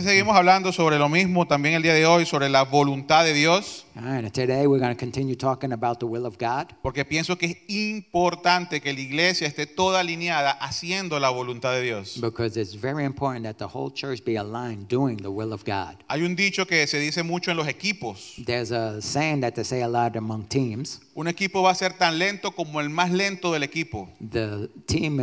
seguimos hablando sobre lo mismo también el día de hoy, sobre la voluntad de Dios. Porque pienso que es importante que la iglesia esté toda alineada haciendo la voluntad de Dios. Hay un dicho que se dice mucho en los equipos. There's a saying that a lot among teams. Un equipo va a ser tan lento como el más lento del equipo. The team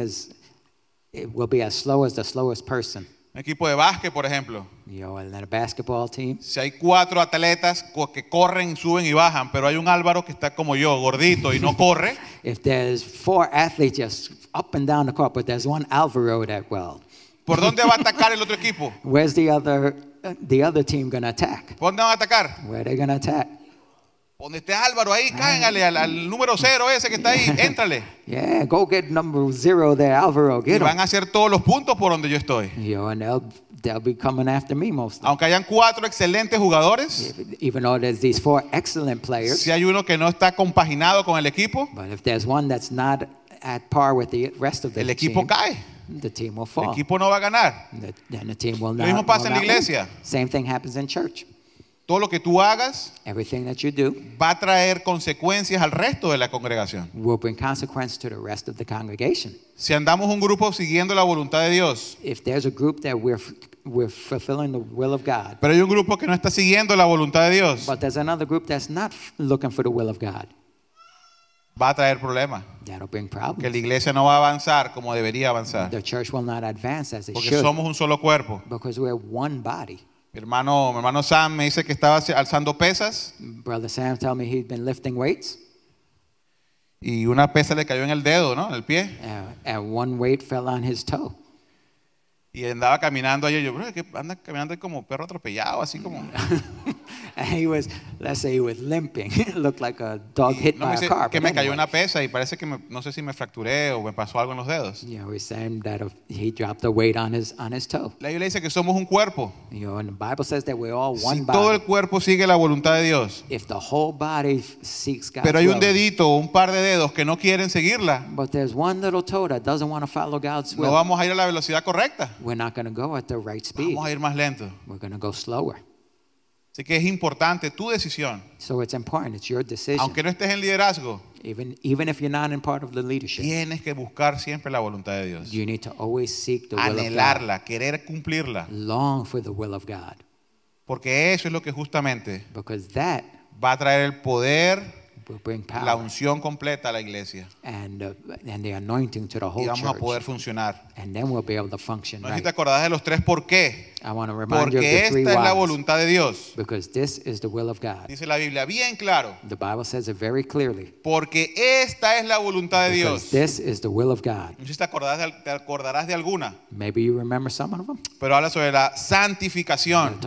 will be as slow as the slowest person. Un equipo de básquet, por ejemplo. You know, in basketball team. Si hay cuatro atletas que corren, suben y bajan, pero hay un Álvaro que está como yo, gordito y no corre. If there's four athletes just up and down the court, but there's one Alvaro that well. ¿Por dónde va a atacar el otro equipo? Where's the other uh, the other team going to attack? ¿Por dónde van a atacar? Where are they going to attack? Ponete este Álvaro ahí, cángale al, al, número cero ese que está ahí, éntrale. Yeah, go get number zero there, Álvaro. Get y van a hacer todos los puntos por donde yo estoy. Yo, and they'll, they'll be coming after me most Aunque hayan cuatro excelentes jugadores, even though there's these four excellent players, si hay uno que no está compaginado con el equipo, but if there's one that's not at par with the rest of the el equipo team, cae. The team will fall. El equipo no va a ganar. The, then the team will Lo mismo pasa en la iglesia. Win. Same thing happens in church. Todo lo que tú hagas va a traer consecuencias al resto de la congregación. Si andamos un grupo siguiendo la voluntad de Dios, pero hay un grupo que no está siguiendo la voluntad de Dios, va a traer problemas. Que la iglesia no va a avanzar como debería avanzar. Porque somos un solo cuerpo. one mi hermano, mi hermano Sam me dice que estaba alzando pesas. Brother Sam told me he'd been lifting weights. Y una pesa le cayó en el dedo, ¿no? En el pie. Uh, and one weight fell on his toe. Y andaba caminando ahí, yo, que anda caminando ahí como perro atropellado, así como. And he was, let's say he was limping. It looked like a dog hit no, by dice, a car. Que me cayó una pesa y parece que me, no sé si me fracturé o me pasó algo en los dedos. Yeah, we saying that he dropped the weight on his on his toe. La Biblia dice que somos un cuerpo. You know, and the Bible says that we're all one si body. todo el cuerpo sigue la voluntad de Dios. If the whole body seeks God's Pero hay un dedito, un par de dedos que no quieren seguirla. But there's one little toe that doesn't want to follow God's will. No vamos a ir a la velocidad correcta. We're not going to go at the right speed. Vamos a ir más lento. We're going to go slower. Así que es importante tu decisión. So it's important. It's your decision. Aunque no estés en liderazgo, even, even if you're not in part of the leadership, tienes que buscar siempre la voluntad de Dios. You need to always seek the Anhelarla, will of God. querer cumplirla. Long for the will of God. Porque eso es lo que justamente Because that va a traer el poder la unción completa a la iglesia. Uh, y vamos a poder funcionar. no right. si te acordás de los tres por qué. Porque esta es la voluntad de Dios. Dice la Biblia bien claro. Porque esta es la voluntad de Dios. No sé si te acordarás de, acordarás de alguna. Em. Pero habla sobre la santificación.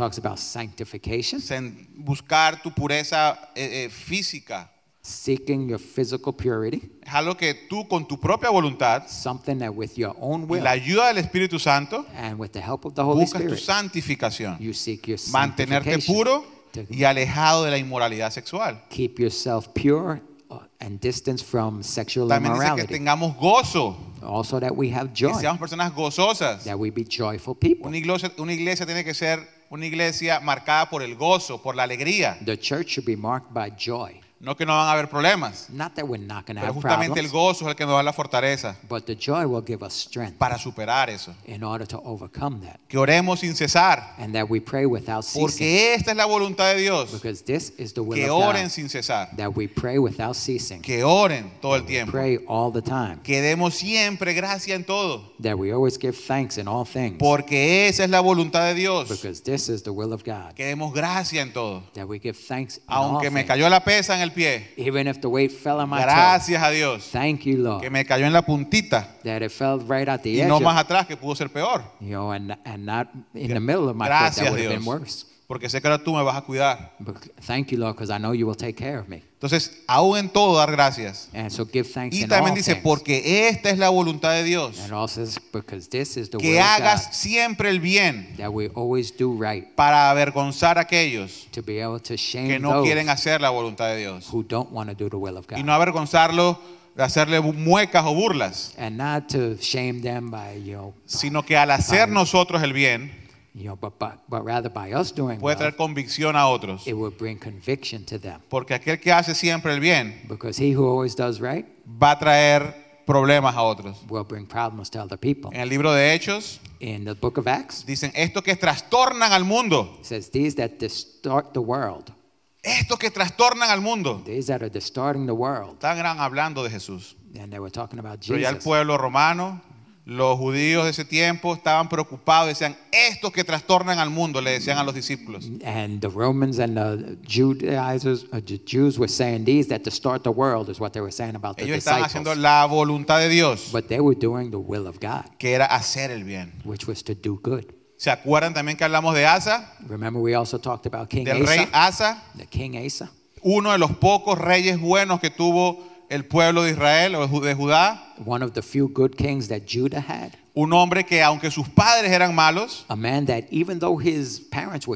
buscar tu pureza eh, eh, física. seeking your physical purity. Es algo que tú con tu propia voluntad Something that with your own y will la ayuda del Espíritu Santo and with the help of the Holy buscas tu Spirit, santificación. you seek your Mantenerte sanctification. puro y alejado de la inmoralidad sexual. Keep yourself pure uh, and distance from sexual También dice que immorality. tengamos gozo, Also that we have que joy, seamos personas gozosas. that we be joyful people. Una iglesia, una iglesia tiene que ser una iglesia marcada por el gozo, por la alegría. The church should be marked by joy. No que no van a haber problemas. Not that we're not going to Pero have justamente el gozo es el que nos da la fortaleza but the joy will give us strength para superar eso. in order to overcome that. Que oremos sin cesar. And that we pray without ceasing. Porque esta es la voluntad de Dios. Because this is the will Que of oren God, sin cesar. that we pray without ceasing. Que oren todo el tiempo. Pray all the time. Que demos siempre gracia en todo. That we always give thanks in all things. Porque esa es la voluntad de Dios. Because this is the will of God. Que demos gracia en todo. That we give thanks in all Aunque me things. cayó la pesa en el pie. Even if the weight fell on my Gracias toe. a Dios. Thank you, Lord. Que me cayó en la puntita. That it fell right at the y edge no más atrás que pudo ser peor. You know, and, and not in the middle of my Gracias foot, that would have been worse porque sé que ahora tú me vas a cuidar. Lord, Entonces, aún en todo dar gracias. y también dice, porque esta es la voluntad de Dios. que hagas siempre el bien para avergonzar a aquellos que no quieren hacer la voluntad de Dios. Y no avergonzarlos de hacerle muecas o burlas, sino que al hacer nosotros el bien, You know, but, but, but rather by us doing puede traer convicción a otros. It will bring conviction to them. Porque aquel que hace siempre el bien Because he who always does right va a traer problemas a otros. Will bring problems to other people. En el libro de Hechos In the book of Acts, dicen esto que trastornan al mundo. says these that distort the world. Estos que trastornan al mundo. These that are distorting the world. Están hablando de Jesús. And they were talking about Jesus. Pero ya el pueblo romano los judíos de ese tiempo estaban preocupados, decían, estos que trastornan al mundo, le decían a los discípulos. And the Romans and the Judaizers, uh, the Jews were saying these that distort the world is what they were saying about the Ellos estaban disciples. haciendo la voluntad de Dios. But they were doing the will of God. Que era hacer el bien. Which was to do good. ¿Se acuerdan también que hablamos de Asa? Remember we also talked about King Del Asa, rey Asa. The King Asa. Uno de los pocos reyes buenos que tuvo el pueblo de Israel o de Judá. One of the few good kings that Judah had. un hombre que aunque sus padres eran malos,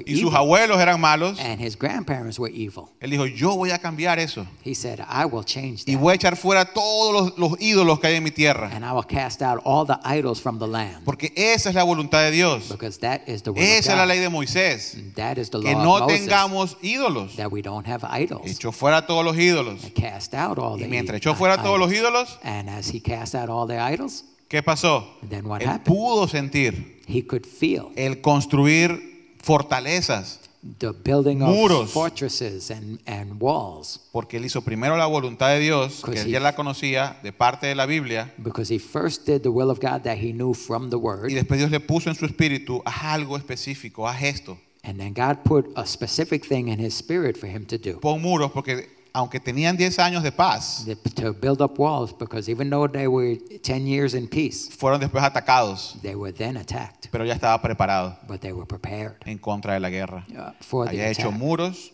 y sus abuelos eran malos, él dijo, yo voy a cambiar eso. Y voy a echar fuera todos los, ídolos que hay en mi tierra. Porque esa es la voluntad de Dios. esa es la ley de Moisés. que no tengamos ídolos. Echó fuera todos los ídolos. y mientras echó fuera todos los ídolos, ¿Qué pasó? Él pudo sentir el construir fortalezas, muros, porque él hizo primero la voluntad de Dios, que él la conocía de parte de la Biblia, y después Dios le puso en su espíritu, algo específico, haz esto. a specific thing muros porque aunque tenían 10 años de paz, fueron después atacados. Pero ya estaba preparado. En contra de la guerra. Uh, for había hecho muros,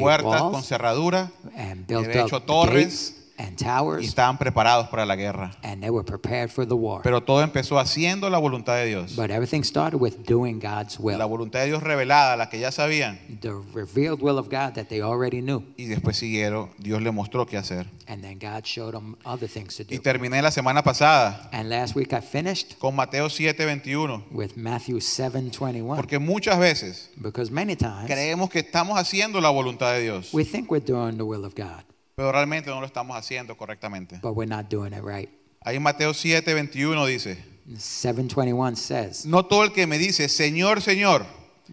puertas con cerradura, and había hecho torres and towers, y estaban preparados para la guerra. And they were prepared for the war. Pero todo empezó haciendo la voluntad de Dios. But everything started with doing God's will. La voluntad de Dios revelada, la que ya sabían. The revealed will of God that they already knew. Y después siguieron, Dios le mostró qué hacer. And then God showed them other things to do. Y terminé la semana pasada and last week I finished con Mateo 7:21. With Matthew 7:21. Porque muchas veces Because many times, creemos que estamos haciendo la voluntad de Dios. We think we're doing the will of God. Pero realmente no lo estamos haciendo correctamente. But we're not doing it right. Ahí Mateo 7, 21 dice. 7:21 says. No todo el que me dice, Señor, Señor,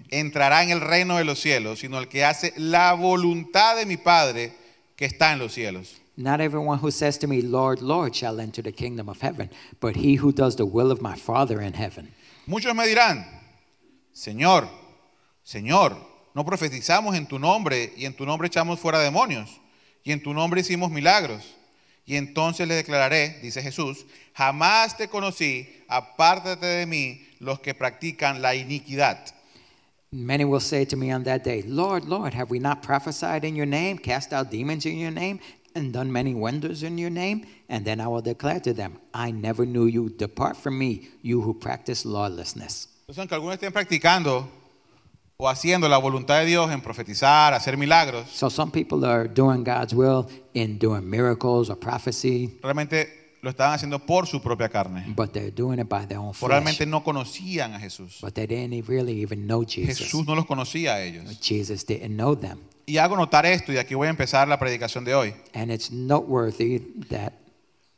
entrará en el reino de los cielos, sino el que hace la voluntad de mi Padre que está en los cielos. Not everyone who says to me, Lord, Lord, shall enter the kingdom of heaven, but he who does the will of my Father in heaven. Muchos me dirán, Señor, Señor, no profetizamos en tu nombre y en tu nombre echamos fuera demonios y en tu nombre hicimos milagros. Y entonces le declararé, dice Jesús, jamás te conocí, apártate de mí los que practican la iniquidad. Many will say to me on that day, Lord, Lord, have we not prophesied in your name, cast out demons in your name, and done many wonders in your name? And then I will declare to them, I never knew you. Depart from me, you who practice lawlessness. Entonces, aunque algunos estén practicando o haciendo la voluntad de Dios en profetizar, hacer milagros. So Realmente lo estaban haciendo por su propia carne. But realmente no conocían a Jesús. E-, Jesús no los conocía a ellos. Y hago notar esto y aquí voy a empezar la predicación de hoy.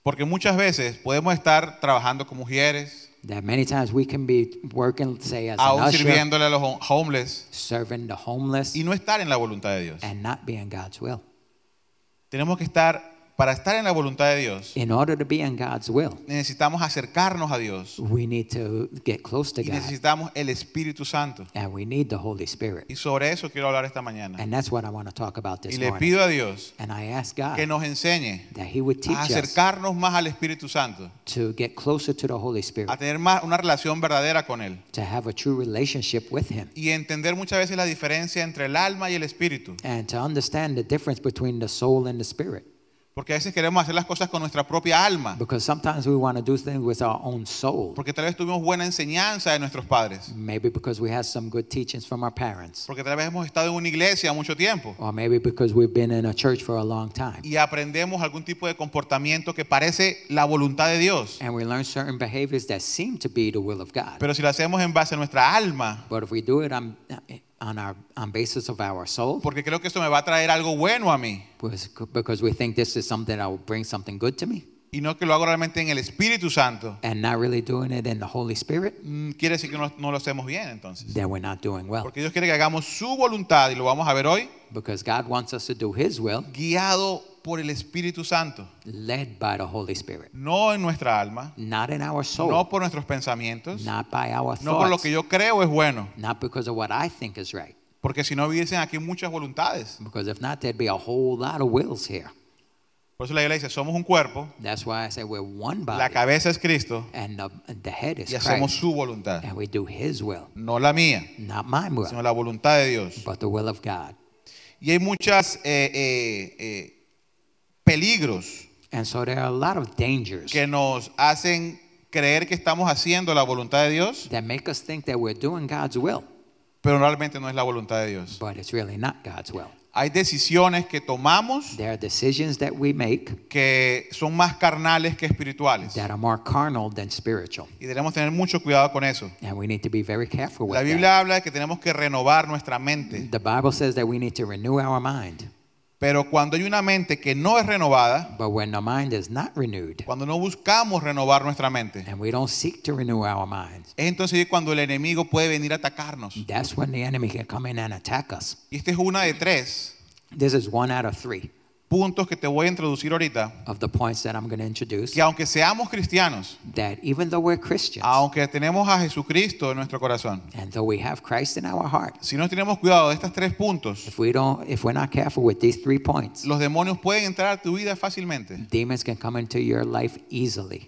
Porque muchas veces podemos estar trabajando con mujeres That many times we can be working, say, as an aún usher, sirviéndole a los homeless serving the homeless, y no estar en la voluntad de Dios. and not being God's will. Tenemos que estar para estar en la voluntad de Dios, necesitamos acercarnos a Dios. necesitamos el Espíritu Santo. Y sobre eso quiero hablar esta mañana. Y le pido a Dios que nos enseñe a acercarnos más al Espíritu Santo, a tener más una relación verdadera con Él y entender muchas veces la diferencia entre el alma y el espíritu. and to understand the difference between the soul and the spirit. Porque a veces queremos hacer las cosas con nuestra propia alma. Porque tal vez tuvimos buena enseñanza de nuestros padres. Porque tal vez hemos estado en una iglesia mucho tiempo. Y aprendemos algún tipo de comportamiento que parece la voluntad de Dios. Pero si lo hacemos en base a nuestra alma. Um, on our on basis of our soul. Porque creo que esto me va a traer algo bueno a mí. Because, because we think this is something that will bring something good to me. Y no que lo hago realmente en el Espíritu Santo. And not really doing it in the Holy Spirit. Mm, quiere decir que no, no lo hacemos bien entonces. Then we're not doing well. Porque Dios quiere que hagamos su voluntad y lo vamos a ver hoy. Because God wants us to do His will. Guiado por el Espíritu Santo. Led by the Holy Spirit. No en nuestra alma. Not in our soul. No por nuestros pensamientos. Not by our thoughts. no por lo que yo creo es bueno. Not because of what I think is right. Porque si no hubiesen aquí muchas voluntades. Because if not, there'd be a whole lot of wills here. Por eso la iglesia dice, somos un cuerpo. That's why I say we're one body, la cabeza es Cristo. And the, the head is y hacemos su voluntad. And we do his will, no la mía. Not my will, sino la voluntad de Dios. But the will of God. Y hay muchas eh, eh, eh, peligros dangers que nos hacen creer que estamos haciendo la voluntad de Dios, pero realmente no es la voluntad de Dios. Hay decisiones que tomamos decisions that we make que son más carnales que espirituales that are more spiritual, y debemos tener mucho cuidado con eso. La Biblia habla de que tenemos que renovar nuestra mente. Pero cuando hay una mente que no es renovada, but when the mind is not renewed, cuando no buscamos renovar nuestra mente, and we don't seek to renew our minds, es entonces cuando el enemigo puede venir a atacarnos. That's when the enemy can come in and attack us. Y esta es una de tres. This is one out of three puntos que te voy a introducir ahorita, Y que aunque seamos cristianos, aunque tenemos a Jesucristo en nuestro corazón, si no tenemos cuidado de estos tres puntos, los demonios pueden entrar a tu vida fácilmente,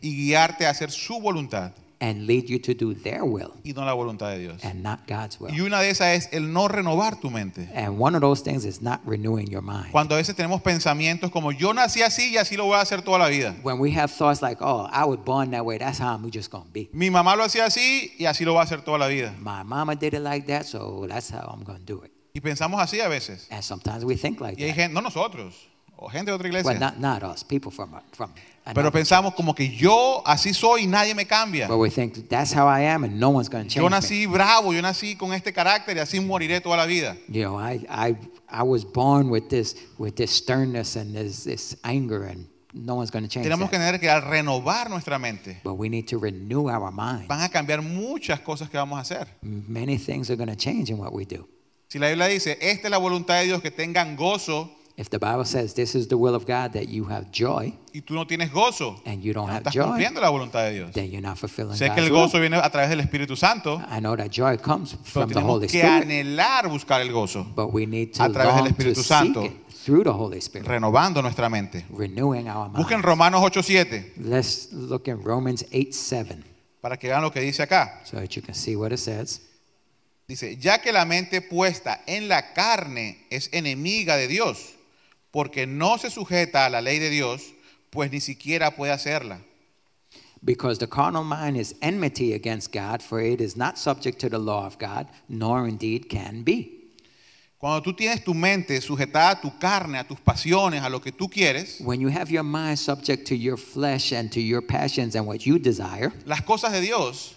y guiarte a hacer su voluntad and lead you to do their will y no la voluntad de Dios. and not God's will. Y una de esas es el no renovar tu mente. And one of those things is not renewing your mind. Cuando a veces tenemos pensamientos como yo nací así y así lo voy a hacer toda la vida. When we have thoughts like, oh, I was born that way, that's how I'm just going to be. Mi mamá lo hacía así y así lo voy a hacer toda la vida. My mama did it like that, so that's how I'm going to do it. Y pensamos así a veces. And sometimes we think like y hay that. gente, no nosotros, o gente de otra iglesia. Well, not, not us, people from, from pero pensamos como que yo así soy y nadie me cambia. Yo nací bravo, yo nací con este carácter y así moriré toda la vida. Tenemos que tener que renovar nuestra mente. Van a cambiar muchas cosas que vamos a hacer. Si la Biblia dice, esta es la voluntad de Dios que tengan gozo If the Bible says this is the will of God that you have joy, y tú no tienes gozo, and you don't no have estás joy, cumpliendo la voluntad de Dios. Then you're not fulfilling sé que el gozo viene a través del Espíritu Santo. I know that joy comes from the Holy que Spirit, anhelar buscar el gozo but we need to a través del Espíritu Santo. Through the Holy Spirit, renovando nuestra mente. Renewing our minds. Busquen Romanos 8:7. Let's look in Romans 8:7. Para que vean lo que dice acá. So that you can see what it says. Dice, ya que la mente puesta en la carne es enemiga de Dios porque no se sujeta a la ley de Dios, pues ni siquiera puede hacerla. Because the carnal mind is enmity against God, for it is not subject to the law of God, nor indeed can be. Cuando tú tienes tu mente sujetada a tu carne, a tus pasiones, a lo que tú quieres, When you have your mind subject to your flesh and to your passions and what you desire, las cosas de Dios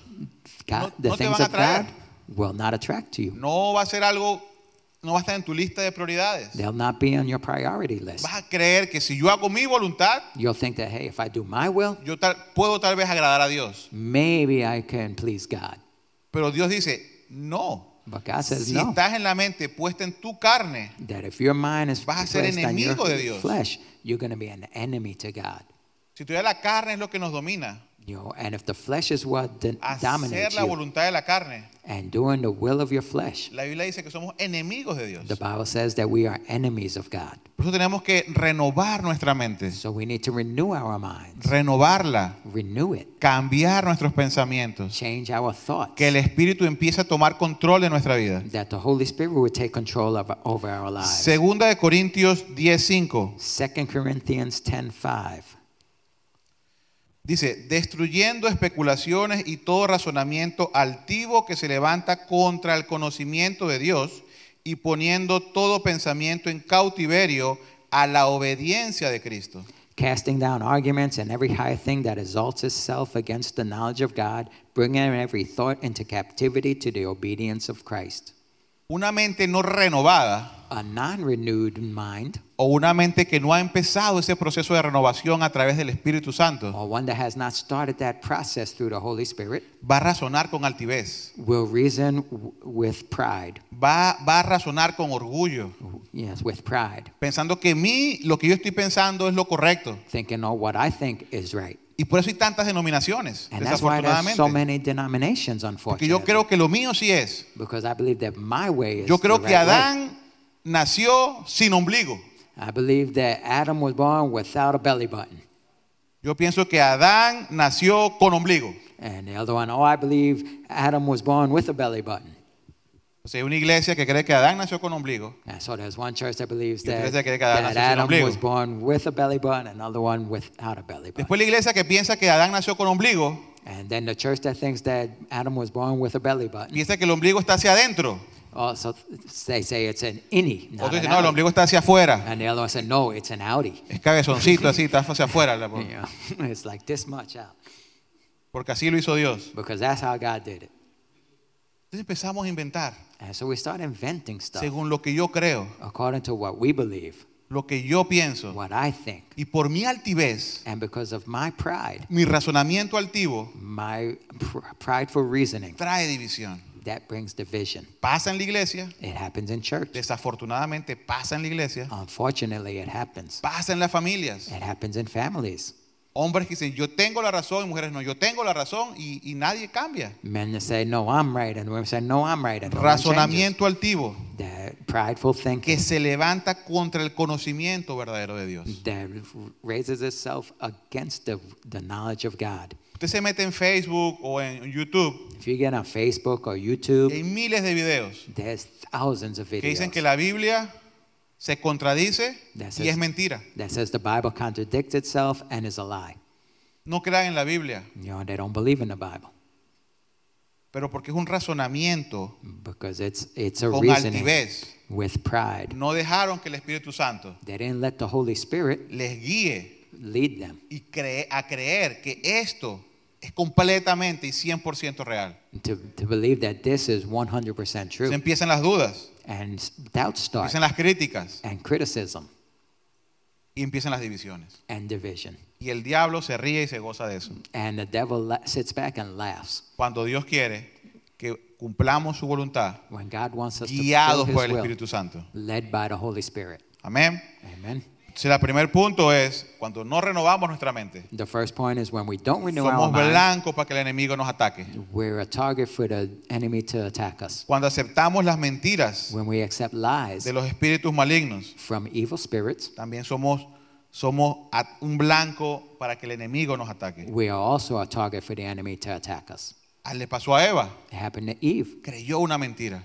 God, no, the te van a atraer. God will not attract you. no va a ser algo no va a estar en tu lista de prioridades. They'll not be on your priority list. Vas a creer que si yo hago mi voluntad, you'll think that hey, if I do my will, yo tal, puedo tal vez agradar a Dios. Maybe I can please God. Pero Dios dice, no. But God says si no. estás en la mente puesta en tu carne, that if your mind is vas a ser enemigo de Dios. Flesh, you're going to be an enemy to God. Si tuviera la carne es lo que nos domina. You, and if the flesh is what dominates la voluntad you, de la carne. And doing the will of your flesh. La Biblia dice que somos enemigos de Dios. The Bible says that we are enemies of God. Por eso tenemos que renovar nuestra mente. So we need to renew our minds. Renovarla. Renew it. Cambiar nuestros pensamientos. Change our thoughts. Que el espíritu empiece a tomar control de nuestra vida. That the Holy Spirit will take control of, over our lives. Segunda de Corintios 10:5. Corinthians 10:5. Dice, destruyendo especulaciones y todo razonamiento altivo que se levanta contra el conocimiento de Dios y poniendo todo pensamiento en cautiverio a la obediencia de Cristo. Casting down arguments and every high thing that exalts itself against the knowledge of God, bringing every thought into captivity to the obedience of Christ. Una mente no renovada. A non-renewed mind. O una mente que no ha empezado ese proceso de renovación a través del Espíritu Santo. one that has not started that through Va a razonar con altivez. Will with Va, va a razonar con orgullo. Yes, with pride. Pensando que mí lo que yo estoy pensando es lo correcto. Thinking, oh, what I think is right y por eso hay tantas denominaciones, And that's so many denominations, Porque yo creo que lo mío sí es. I that my way is yo creo que right Adán way. nació sin ombligo. I that Adam was born a belly Yo pienso que Adán nació con ombligo. And the other one, oh, I believe Adam was born with a belly button. O sea, hay una iglesia que cree que Adán nació con ombligo. Yeah, so there's one church that believes that, cree que that nació Adam ombligo. was born with a belly button, another one without a belly button. Después la iglesia que piensa que Adán nació con ombligo. And then the church that thinks that Adam was born with a belly button. Piensa que el ombligo está hacia adentro. Also, they say it's an innie, not Otro dice, no, el ombligo está hacia afuera. And the other one said, no, it's an outy. Es cabezoncito así, está hacia afuera. yeah, it's like this much out. Porque así lo hizo Dios. Because that's how God did it. Entonces empezamos a inventar. And eh, so we start inventing stuff según lo que yo creo, according to what we believe, lo que yo pienso. what I think. Y por mi altivez, And because of my pride, mi razonamiento altivo, my pr prideful reasoning, trae división. that brings division. Pasa en la iglesia. It happens in church. Desafortunadamente pasa en la iglesia. Unfortunately, it happens. Pasa en las familias. It happens in families. Hombres que dicen, yo tengo la razón, y mujeres no, yo tengo la razón, y, y nadie cambia. no, no, Razonamiento altivo. Que se levanta contra el conocimiento verdadero de Dios. Usted se mete en Facebook o en YouTube. hay miles de videos. Que dicen que la Biblia se contradice says, y es mentira. That says the Bible contradicts itself and is a lie. No crean en la Biblia. You know, they don't believe in the Bible. Pero porque es un razonamiento Because it's, it's a con altivez. With pride. No dejaron que el Espíritu Santo they didn't let the Holy Spirit les guíe lead them. y cree, a creer que esto es completamente y 100% real. To, to believe that this is 100% true. Se empiezan las dudas. And Empiezan las críticas. Y empiezan las divisiones. Y el diablo se ríe y se goza de eso. Cuando Dios quiere que cumplamos su voluntad, guiados por el Espíritu Santo. Led by the Holy Spirit. Amén. Si el primer punto es cuando no renovamos nuestra mente. somos blancos para que el enemigo nos ataque. Cuando aceptamos las mentiras de los espíritus malignos, from spirits, también somos somos un blanco para que el enemigo nos ataque. We a Le pasó a Eva. Creyó una mentira.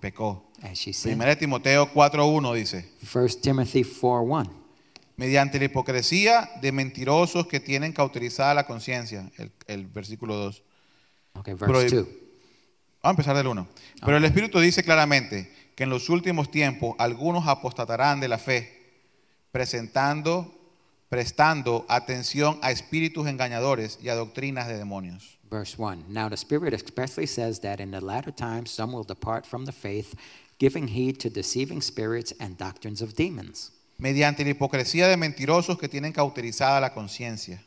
Pecó. Primera Timoteo 4:1 dice. 1 Timothy 4:1. Mediante la hipocresía de mentirosos que tienen cauterizada la conciencia, el, el, versículo 2. Okay, verse 2. Vamos a empezar del 1. Pero el Espíritu dice claramente que en los últimos tiempos algunos apostatarán de la fe, presentando prestando atención a espíritus engañadores y a doctrinas de demonios. Verse 1. Now the Spirit expressly says that in the latter times some will depart from the faith, giving heed to deceiving spirits and doctrines of demons, mediante la hipocresía de mentirosos que tienen cauterizada la conciencia.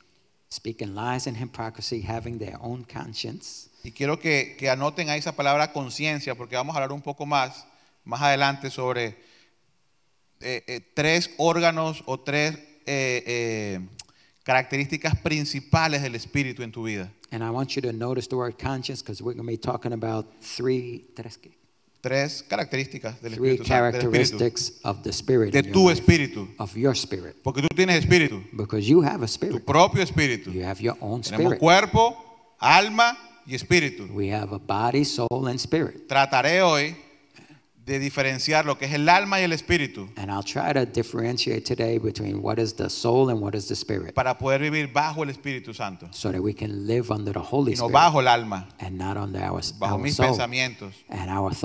speaking lies and hypocrisy, having their own conscience, Y quiero que, que anoten ahí esa palabra conciencia, porque vamos a hablar un poco más, más adelante, sobre eh, eh, tres órganos o tres eh, eh, características principales del espíritu en tu vida. and I want you to notice the word conscience because we're going to be talking about three tres, tres características del Espíritu de tu espíritu, porque tú tienes espíritu, tu propio espíritu. Tenemos cuerpo, alma y espíritu. Trataré hoy de diferenciar lo que es el alma y el espíritu. Para poder vivir bajo el Espíritu Santo. no bajo el alma. bajo mis pensamientos. Pero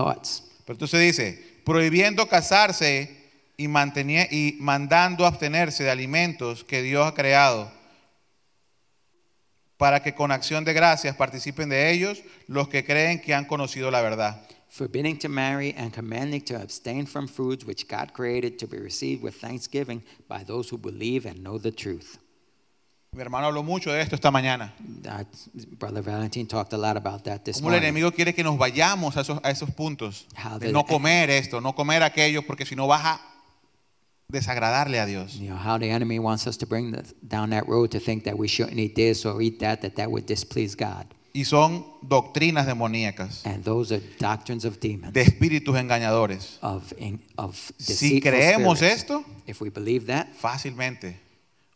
entonces dice, prohibiendo casarse y, y mandando abstenerse de alimentos que Dios ha creado para que con acción de gracias participen de ellos los que creen que han conocido la verdad. forbidding to marry and commanding to abstain from foods which God created to be received with thanksgiving by those who believe and know the truth. Mi hermano habló mucho de esto esta mañana. That, Brother Valentin talked a lot about that this Como el morning. enemigo quiere que nos vayamos a esos, a esos puntos. How de the- no comer esto, no comer aquello, porque si no vas a desagradarle a Dios. You know, how the enemy wants us to bring the, down that road to think that we shouldn't eat this or eat that, that that would displease God. y son doctrinas demoníacas And those are doctrines of demons, de espíritus engañadores. Of in- of Si creemos spirits. esto, if we believe that, fácilmente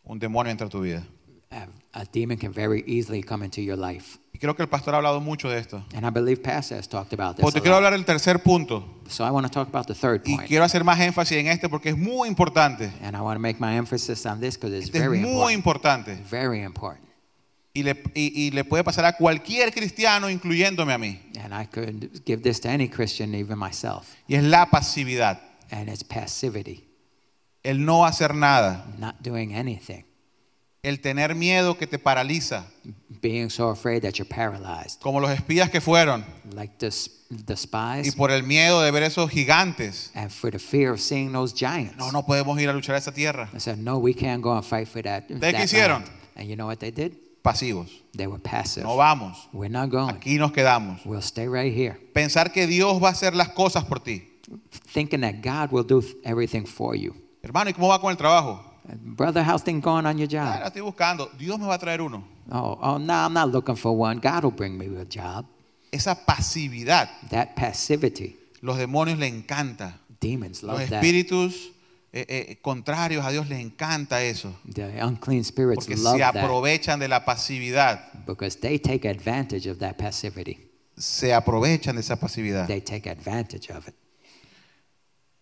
un demonio entra a tu vida. a, a demon can very easily come into your life. Y creo que el pastor ha hablado mucho de esto. And I believe Pastor has talked about this. Porque quiero hablar del tercer punto So I want to talk about the third point. y quiero hacer más énfasis en este porque es muy importante. And I want to make my emphasis on this because it's Este es muy important. importante. Very important. Y le, y, y le puede pasar a cualquier cristiano, incluyéndome a mí. And I could give this to any Christian, even myself. Y es la pasividad. And it's passivity. El no hacer nada. Not doing anything. El tener miedo que te paraliza. Being so afraid that you're paralyzed. Como los espías que fueron. Like the, the spies. Y por el miedo de ver esos gigantes. And for the fear of seeing those giants. No, no podemos ir a luchar a esa tierra. They said, no, we can't go and fight for that. ¿Ustedes qué hicieron? And you know what they did? pasivos. They were passive. No vamos. We're not going. Aquí nos quedamos. We'll stay right here. Pensar que Dios va a hacer las cosas por ti. Thinking that God will do everything for you. Hermano, ¿y cómo va con el trabajo? Uh, brother, how's things going on your job? Ah, estoy buscando. Dios me va a traer uno. Oh, oh, no, I'm not looking for one. God will bring me a job. Esa pasividad. That passivity. Los demonios le encanta. Demons love Los espíritus eh, eh, contrarios a Dios les encanta eso. porque se aprovechan de la pasividad. Because Se aprovechan de esa pasividad.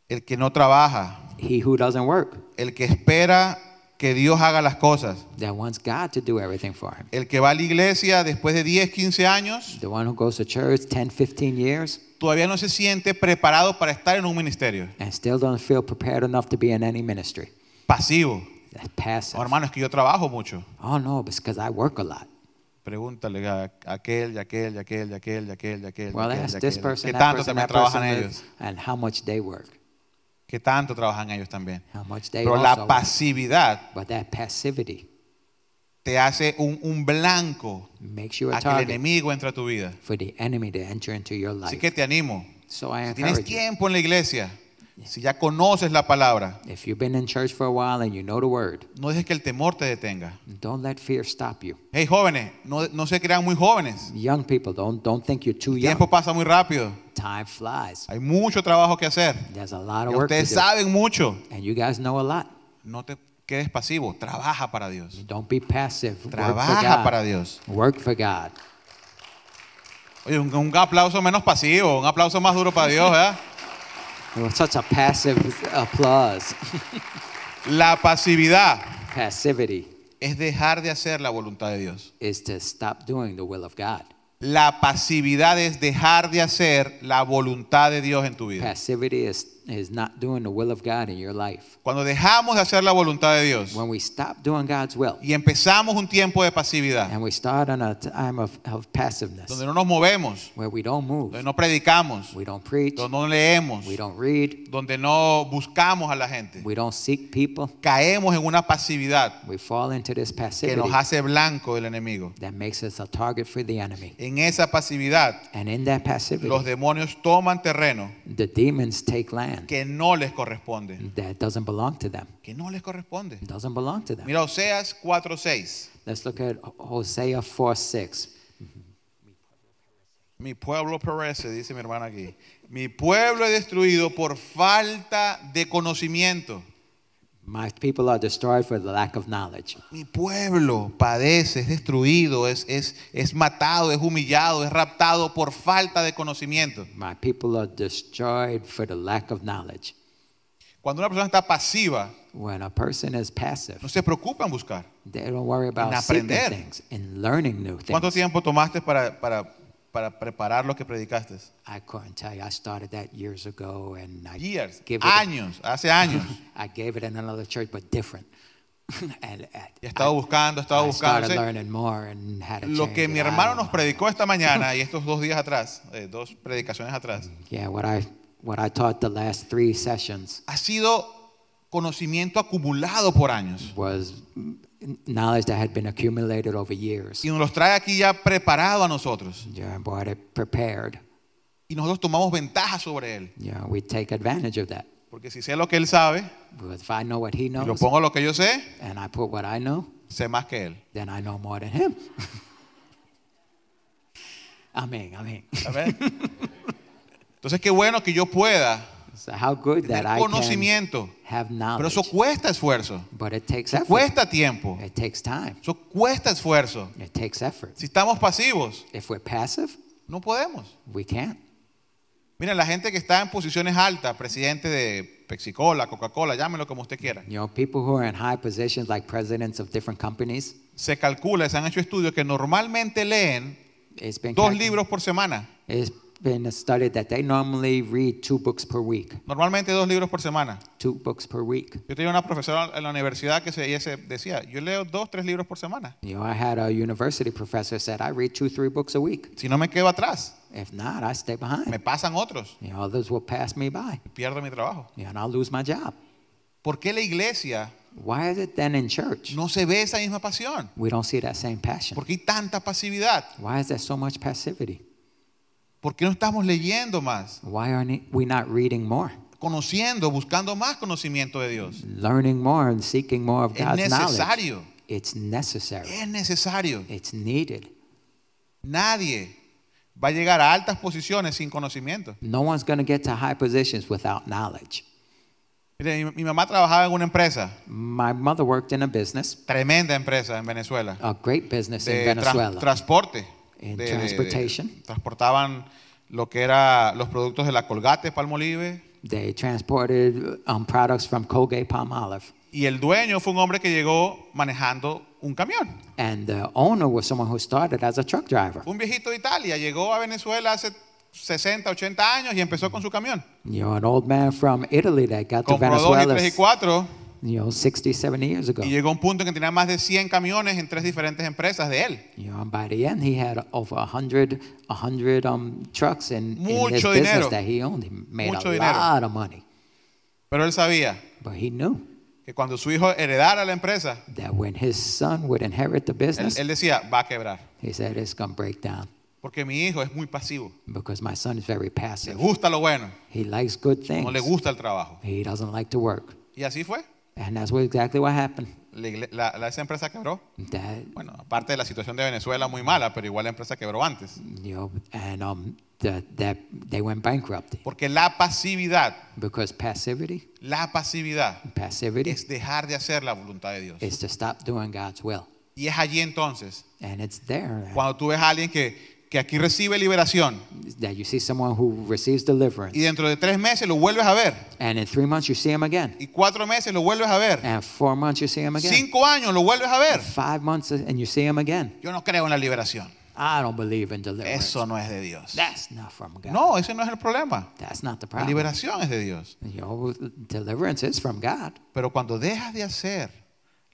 El que no trabaja. He work. El que espera que Dios haga las cosas. El que va a la iglesia después de 10, 15 años, 10, 15 years, todavía no se siente preparado para estar en un ministerio. still feel prepared enough to be in any ministry. Pasivo. That's Oh, hermano, es que yo trabajo mucho. Oh no, because I work a lot. Pregúntale a aquel, y aquel, aquel, aquel, aquel, aquel. tanto también trabajan ellos? And how much they work que tanto trabajan ellos también. Pero la pasividad te hace un, blanco a, que el enemigo entre a tu vida. Así que te animo. tienes tiempo en la iglesia, si ya conoces la palabra, no dejes que el temor te detenga. Hey jóvenes, no, se crean muy jóvenes. El tiempo pasa muy rápido. Hay mucho trabajo que hacer. There's ustedes saben mucho. No te quedes pasivo, trabaja para Dios. Trabaja para Dios. Work Oye, un, un aplauso menos pasivo, un aplauso más duro para Dios, ¿verdad? such a passive applause. La pasividad es dejar de hacer la voluntad de Dios. is to stop doing the will of God. La pasividad es dejar de hacer la voluntad de Dios en tu vida. Passivity is is not doing the will of God in your life. Cuando dejamos de hacer la voluntad de Dios When we stop doing God's will y empezamos un tiempo de pasividad, and we start on a time of, of passiveness donde no nos movemos, where we don't move, donde no predicamos, we don't preach, donde no leemos, we don't read, donde no buscamos a la gente, we don't seek people, caemos en una pasividad we fall into this que nos hace blanco del enemigo. that makes us a target for the enemy. En esa pasividad, And in that los demonios toman terreno the demons take land que no les corresponde. Que no les corresponde. Mira Oseas 4:6. Let's look at Hosea 4:6. Mi pueblo perece, dice mi hermana aquí. Mi pueblo es destruido por falta de conocimiento. My people are destroyed for the lack of knowledge. Mi pueblo padece, es destruido, es, es, matado, es humillado, es raptado por falta de conocimiento. My people are destroyed for the lack of knowledge. Cuando una persona está pasiva, When a person is passive, no se preocupa en buscar, en aprender. learning new things. ¿Cuánto tiempo tomaste para, para para preparar lo que predicaste? years años, hace años. I gave in another uh, estaba buscando, estaba buscando. Lo que mi hermano nos predicó esta mañana y estos dos días atrás, eh, dos predicaciones atrás. sessions. Ha sido conocimiento acumulado por años. Was knowledge that had been accumulated over years. Y nos los trae aquí ya preparado a nosotros. Yeah, brought it prepared. Y nosotros tomamos ventaja sobre él. Yeah, we take advantage of that. Porque si sé lo que él sabe, But if I know what he knows, y lo pongo lo que yo sé, and I put what I know, sé más que él. Then I know more than him. amén, amén. Entonces qué bueno que yo pueda So how conocimiento. Pero eso cuesta esfuerzo. Cuesta tiempo. Eso cuesta esfuerzo. Si estamos pasivos, no podemos. Mira, la gente que está en posiciones altas, presidente de PepsiCola, Coca-Cola, llámelo como usted quiera. people who are in high positions like presidents of different companies. Se calcula, se han hecho estudios que normalmente leen dos libros por semana. been study that they normally read two books per week. Normalmente dos libros por semana. Two books per week. Yo tenía una profesora en la universidad que se, ella se decía, yo leo dos, tres libros por semana. You know, I had a university professor said I read two, three books a week. Si no me quedo atrás. If not, I stay behind. Me pasan otros. You know, others will pass me by. Pierdo mi trabajo. You know, and I'll lose my job. ¿Por qué la iglesia Why is it then in church? No se ve esa misma pasión. We don't see that same passion. ¿Por qué tanta pasividad? Why is there so much passivity? ¿Por qué no estamos leyendo más? Why aren't we not reading more? Conociendo, buscando más conocimiento de Dios. Learning more and seeking more of es God's necesario. knowledge. It's necessary. Es necesario. It's needed. Nadie va a llegar a altas posiciones sin conocimiento. No one's going to get to high positions without knowledge. Mire, mi, mamá trabajaba en una empresa. My mother worked in a business. Tremenda empresa en Venezuela. A great business de in Venezuela. Tra transporte and de, transportation. transportaban lo que era los productos de la Colgate Palmolive. They transported um, products from Colgate Palmolive. Y el dueño fue un hombre que llegó manejando un camión. And the owner was someone who started as a truck driver. Un viejito de Italia llegó a Venezuela hace 60, 80 años y empezó con su camión. You an old man from Italy that got Compró to Venezuela. Dos y tres y cuatro you know, 60, 70 years ago. Y llegó un punto en que tenía más de 100 camiones en tres diferentes empresas de él. by the end he had over um, trucks in, Mucho dinero. business that he owned. He made Mucho a dinero. lot of money. Pero él sabía But he knew que cuando su hijo heredara la empresa, that when his son would inherit the business, él, él decía, va a quebrar. He said, it's going to break down. Porque mi hijo es muy pasivo. Because my son is very passive. Le gusta lo bueno. He likes good things. No le gusta el trabajo. He doesn't like to work. Y así fue. Y exactly what happened. La, la, esa empresa quebró. bueno, aparte de la situación de Venezuela muy mala, pero igual la empresa quebró antes. Um, Porque la pasividad. La pasividad. Es dejar de hacer la voluntad de Dios. stop doing God's will. Y es allí entonces. Cuando tú ves a alguien que que aquí recibe liberación. That you see someone who receives deliverance. Y dentro de tres meses lo vuelves a ver. And in three months you see him again. Y cuatro meses lo vuelves a ver. And four months you see him again. Cinco años lo vuelves a ver. And five months and you see him again. Yo no creo en la liberación. I don't believe in deliverance. Eso no es de Dios. That's not from God. No, ese no es el problema. That's not the problem. La liberación es de Dios. You deliverance is from God. Pero cuando dejas de hacer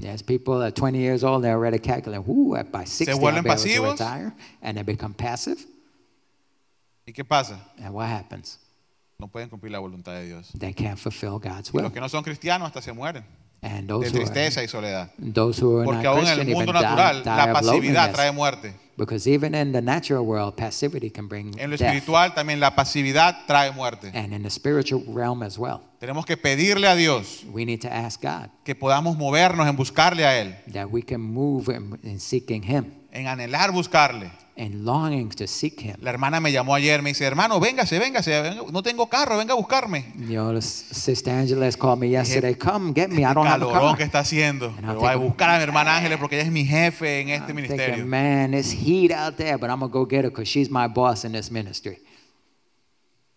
Yes, people at 20 years old, they're already calculating, ooh, by 60 I'll be able to retire. And they become passive. ¿Y qué pasa? And what happens? No pueden cumplir la voluntad de Dios. They can't fulfill God's will. Y los que no son cristianos hasta se mueren. And those de tristeza are, y soledad. Those who are Porque aún en el mundo natural, die, die la pasividad trae muerte. Because even in the natural world, passivity can bring En lo espiritual death. también la pasividad trae muerte. And in the spiritual realm as well. Tenemos que pedirle a Dios We need to ask God que podamos movernos en buscarle a él, that we can move in, in seeking Him. en anhelar buscarle. And longing to seek him. La hermana me llamó ayer, me dice, hermano, véngase, véngase, no tengo carro, venga a buscarme. Yo, know, Sister Angeles called me yesterday, come get me, este I don't have a car. que está haciendo. Me voy a buscar a mi hermana Ángeles porque ella es mi jefe en este I'm ministerio. Thinking, Man, it's heat out there, but I'm gonna go get her because she's my boss in this ministry.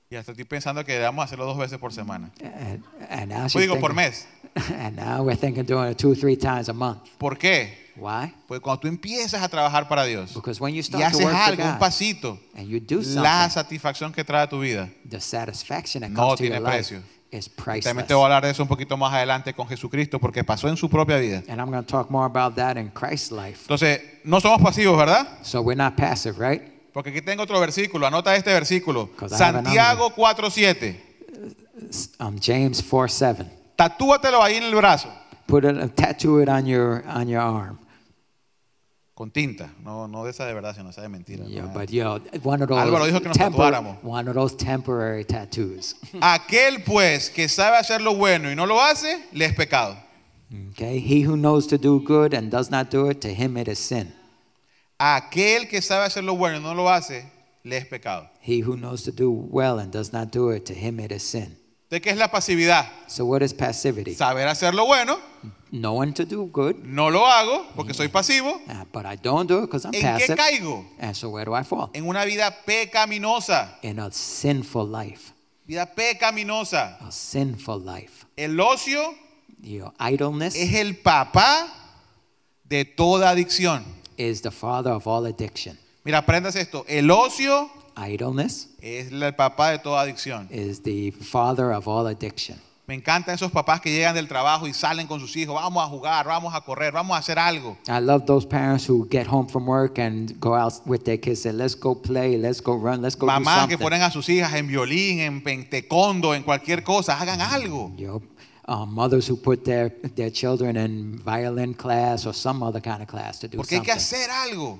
Y hasta estoy pensando que debemos hacerlo dos veces por semana. And, and pues digo, thinking, por mes. And now we're thinking doing it two, three times a month. ¿Por qué? Porque cuando tú empiezas a trabajar para Dios y haces algún algo, un pasito, la satisfacción que trae a tu vida no tiene precio. También te voy a hablar de eso un poquito más adelante con Jesucristo porque pasó en su propia vida. Entonces, no somos pasivos, ¿verdad? Porque aquí tengo otro versículo, anota este versículo. Santiago 4:7. Um, James Tatúatelo ahí en el brazo. Con tinta, no, no de esa de verdad, sino esa de mentira. Yeah, but yeah, one of those Álvaro dijo que no tatuáramos. One of those temporary tattoos. Aquel pues que sabe hacer lo bueno y no lo hace, le es pecado. Okay, he who knows to do good and does not do it, to him it is sin. Aquel que sabe hacer lo bueno y no lo hace, le es pecado. He who knows to do well and does not do it, to him it is sin. ¿De qué es la pasividad? So what is passivity? Saber hacer lo bueno. Knowing to do good. No lo hago porque soy pasivo. Uh, but I don't do it because I'm ¿En passive. qué caigo? And ah, so where do I fall? En una vida pecaminosa. In a sinful life. Vida pecaminosa. A sinful life. El ocio Your idleness es el papá de toda adicción. Is the father of all addiction. Mira, aprendas esto. El ocio idleness es el papá de toda adicción. Is father of all addiction. Me encantan esos papás que llegan del trabajo y salen con sus hijos, vamos a jugar, vamos a correr, vamos a hacer algo. I love those parents who get home from work and go out with their kids and let's go play, let's go run, let's go Mamás do something. que ponen a sus hijas en violín, en pentecondo, en cualquier cosa, hagan algo. Yep. Uh, mothers who put their, their children in violin class or some other kind of class to do something. Porque hay que hacer algo.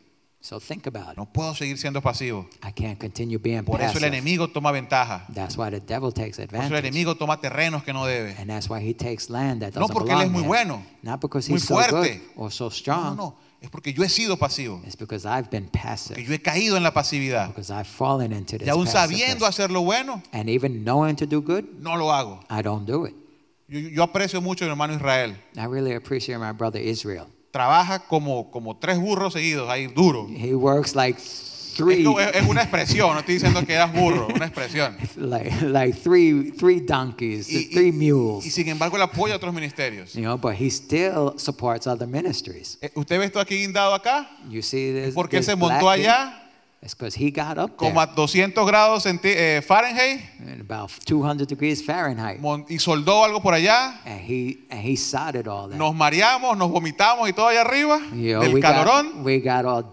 So think about it. No puedo seguir siendo pasivo. I can't continue being Por eso el enemigo toma ventaja. That's why the devil takes advantage. Por eso el enemigo toma terrenos que no debe. And that's why he takes land that doesn't no porque él es muy bueno, Not because muy he's fuerte. So good or so strong. No, no, es porque yo he sido pasivo. It's because I've been passive. Porque yo he caído en la pasividad. Because I've fallen into this y aún sabiendo hacer lo bueno, And even knowing to do good, no lo hago. I don't do it. Yo, yo aprecio mucho a mi hermano Israel. I really appreciate my brother Israel. trabaja como, como tres burros seguidos ahí duro. He works like Es, una expresión, no estoy diciendo que eras burro, una expresión. like, three, three donkeys, y, three mules. Y, sin embargo él apoya a otros ministerios. he still supports other ministries. Eh, ¿Usted ve esto aquí guindado acá? ¿Por qué se montó allá? It's he got up Como a 200 grados eh, Fahrenheit. Y soldó algo por allá. Nos mareamos, nos vomitamos y todo allá arriba. You del calorón. Pero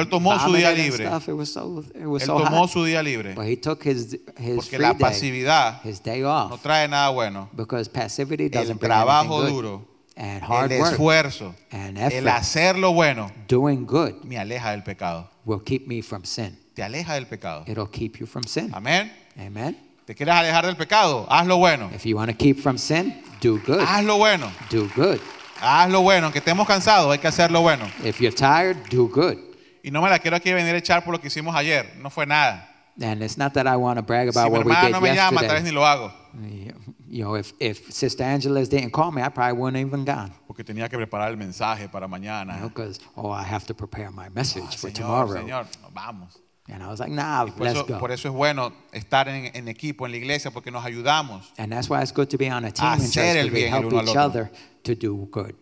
él tomó su día libre. él tomó su día libre. Porque la pasividad no trae nada bueno. El trabajo duro. And hard el work, and effort, el hacer lo bueno, doing good, me aleja del pecado. Will keep me from sin. Te aleja del pecado. It'll keep you from sin. Amén. Amen. ¿Te quieres alejar del pecado? Haz lo bueno. If you want to keep from sin, do good. Haz lo bueno. Do good. Haz lo bueno, aunque estemos cansados, hay que hacer lo bueno. If you're tired, do good. Y no me la quiero aquí venir a echar por lo que hicimos ayer, no fue nada. And it's not that I want to brag about si what we did no me llama, tal vez ni lo hago. Yeah. You know, if, if Sister Angeles didn't call me, I probably wouldn't even gone. Porque tenía que preparar el mensaje para mañana. You know, cause, oh, I have to prepare my message oh, for señor, tomorrow. Señor, vamos. And I was like, nah, por let's eso, go. Por eso es bueno estar en, en, equipo en la iglesia porque nos ayudamos. And that's why it's good to be on a team And help each other to do good.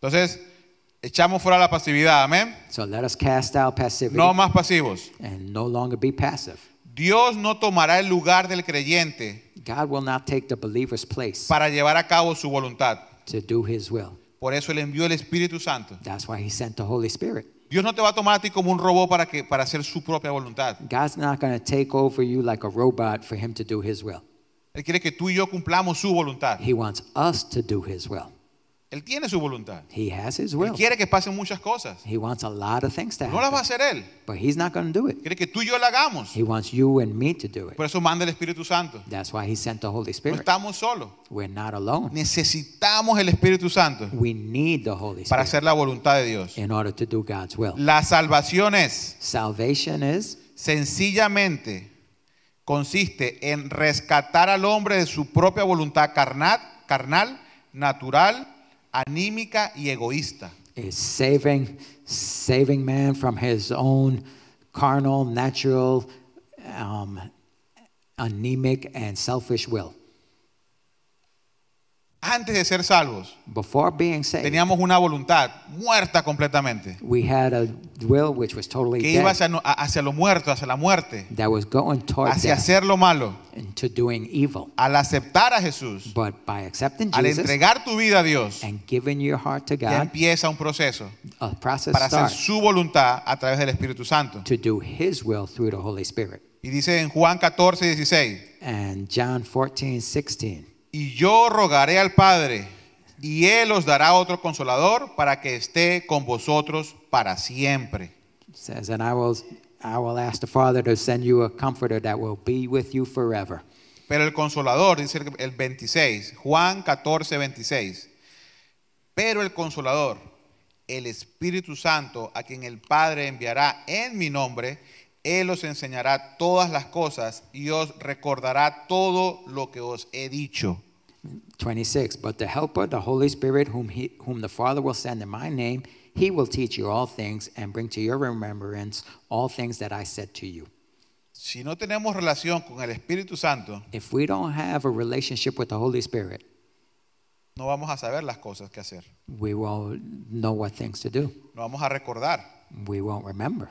Entonces, echamos fuera la pasividad, amén. So let us cast out passivity. No más pasivos. And no longer be passive. Dios no tomará el lugar del creyente God will not take the believer's place para llevar a cabo su voluntad. to do his will. Por eso él envió el Espíritu Santo. That's why he sent the Holy Spirit. Dios no te va a tomar a ti como un robot para que para hacer su propia voluntad. God's not going to take over you like a robot for him to do his will. Él quiere que tú y yo cumplamos su voluntad. He wants us to do his will. Él tiene su voluntad. He has his will. Él quiere que pasen muchas cosas. He wants a lot of things to No las va a hacer él. he's not going to do it. Quiere que tú y yo la hagamos. He wants you and me to do it. Por eso manda el Espíritu Santo. the Holy Spirit. No estamos solos. We're not alone. Necesitamos el Espíritu Santo. We need the Holy Spirit. Para hacer la voluntad de Dios. In order to do God's will. La salvación es. Salvation is. Sencillamente consiste en rescatar al hombre de su propia voluntad carnal, carnal natural anímica y egoísta. It's saving, saving man from his own carnal, natural, um, anemic, and selfish will. antes de ser salvos, teníamos una voluntad muerta completamente. Que iba hacia, lo muerto, hacia la muerte, hacia hacer lo malo. Al aceptar a Jesús, al entregar tu vida a Dios, empieza un proceso para hacer su voluntad a través del Espíritu Santo. Y dice en Juan 14, 14, 16, y yo rogaré al Padre, y Él os dará otro consolador para que esté con vosotros para siempre. I will, ask the Father you comforter that will be with you forever. Pero el consolador, dice el 26, Juan 14, 26. Pero el consolador, el Espíritu Santo, a quien el Padre enviará en mi nombre, Él os enseñará todas las cosas y os recordará todo lo que os he dicho. 26. But the Helper, the Holy Spirit, whom, he, whom the Father will send in my name, he will teach you all things and bring to your remembrance all things that I said to you. Si no tenemos relación con el Espíritu Santo, if we don't have a relationship with the Holy Spirit, no vamos a saber las cosas que hacer. We won't know what things to do. No vamos a recordar. We won't remember.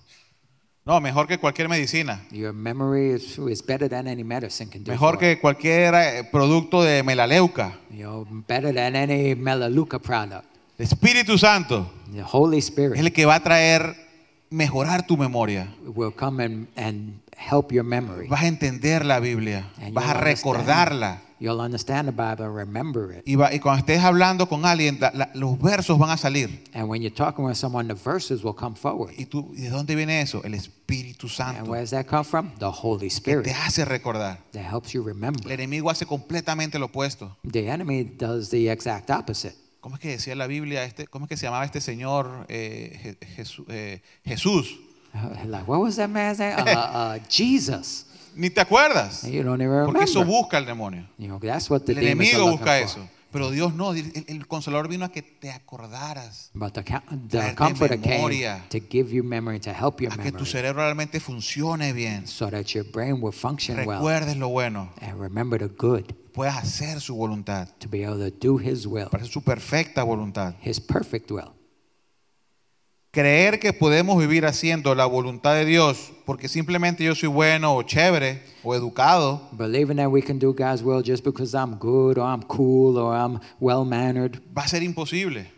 No, mejor que cualquier medicina. Mejor que cualquier eh, producto de melaleuca. El Espíritu Santo es el que va a traer mejorar tu memoria. Vas a entender la Biblia, vas a recordarla. You'll understand the Bible, remember it. Y, va, y cuando estés hablando con alguien, la, la, los versos van a salir. And when you're talking with someone, the verses will come forward. ¿Y tú, de dónde viene eso? El Espíritu Santo. And where does that come from? The Holy Spirit. Que te hace recordar. That helps you remember. El enemigo hace completamente lo opuesto. The enemy does the exact opposite. ¿Cómo es que decía la Biblia? Este, ¿Cómo es que se llamaba este señor eh, Jesús? Eh, Jesús. Uh, like, what was that man's name? uh, uh, Jesus. ni te acuerdas. You don't even Porque eso busca el demonio. You know, that's what the el enemigo busca for. eso. Pero Dios no, el, el, consolador vino a que te acordaras. But the, the comforter memoria, came to give you memory, to help your a memory, que tu cerebro realmente funcione bien. So that your brain will function Recuerdes well, lo bueno. And remember the good. Puedas hacer su voluntad. To be able to do his will. Para su perfecta voluntad. His perfect will. Creer que podemos vivir haciendo la voluntad de Dios porque simplemente yo soy bueno o chévere o educado. Va a ser imposible.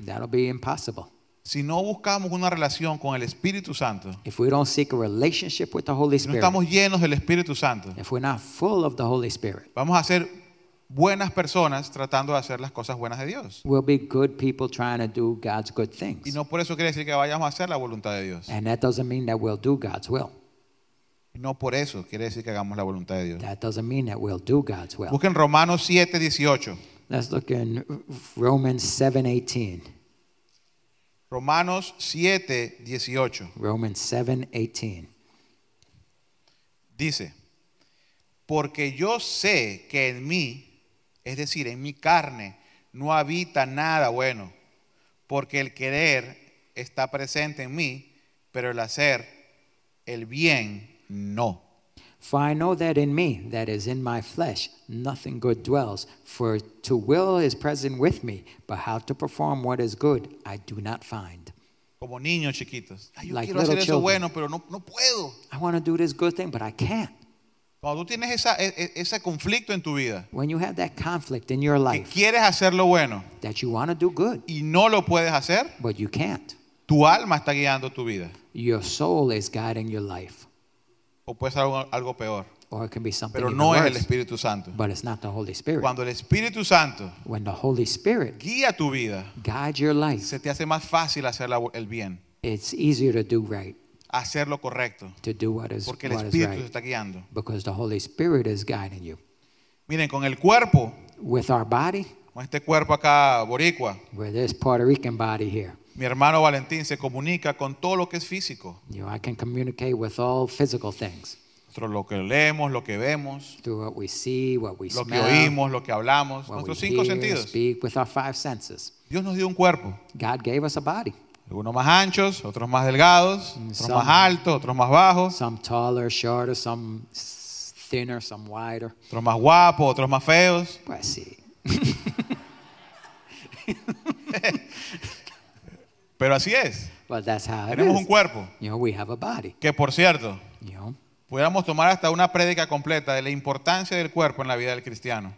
Si no buscamos una relación con el Espíritu Santo, si no estamos llenos del Espíritu Santo, the Spirit, vamos a ser buenas personas tratando de hacer las cosas buenas de Dios. We'll be good people trying to do God's good things. Y no por eso quiere decir que vayamos a hacer la voluntad de Dios. And mean that we'll do God's will. No por eso quiere decir que hagamos la voluntad de Dios. That doesn't mean that we'll do God's will. Busquen Romanos 7, 18. look in Romans 7, Romanos 7, Romans 7, 18. Dice, porque yo sé que en mí Es decir, en mi carne no habita nada bueno, porque el querer está presente en mí, pero el hacer el bien no. For I know that in me, that is in my flesh, nothing good dwells. For to will is present with me, but how to perform what is good I do not find. Como niños chiquitos. Ay, yo like quiero hacer children. bueno, pero no, no puedo. I want to do this good thing, but I can't. Cuando tú tienes esa, e, e, ese conflicto en tu vida, when you have that conflict in your life, que quieres hacer lo bueno that you want to do good, y no lo puedes hacer, but you can't. tu alma está guiando tu vida. Your soul is guiding your life. O puede ser algo, algo peor. Or it can be something Pero no es el Espíritu Santo. But it's not the Holy Spirit. Cuando el Espíritu Santo when the Holy Spirit guía tu vida, guide your life, se te hace más fácil hacer el bien. It's easier to do right hacer lo correcto. porque el Espíritu está guiando. Because the Holy Spirit is Miren, con el cuerpo. Con este cuerpo acá boricua. Mi hermano Valentín se comunica con todo lo que es físico. You can communicate with all physical things. Nosotros lo que leemos, lo que vemos, lo que oímos, lo que hablamos, nuestros cinco sentidos. Dios nos dio un cuerpo. Unos más anchos, otros más delgados, mm, otros más altos, otros más bajos. Otros más guapos, otros más feos. Pues sí. Pero así es. Tenemos un cuerpo. Que por cierto, pudiéramos tomar hasta una prédica completa de la importancia del cuerpo en la vida del cristiano.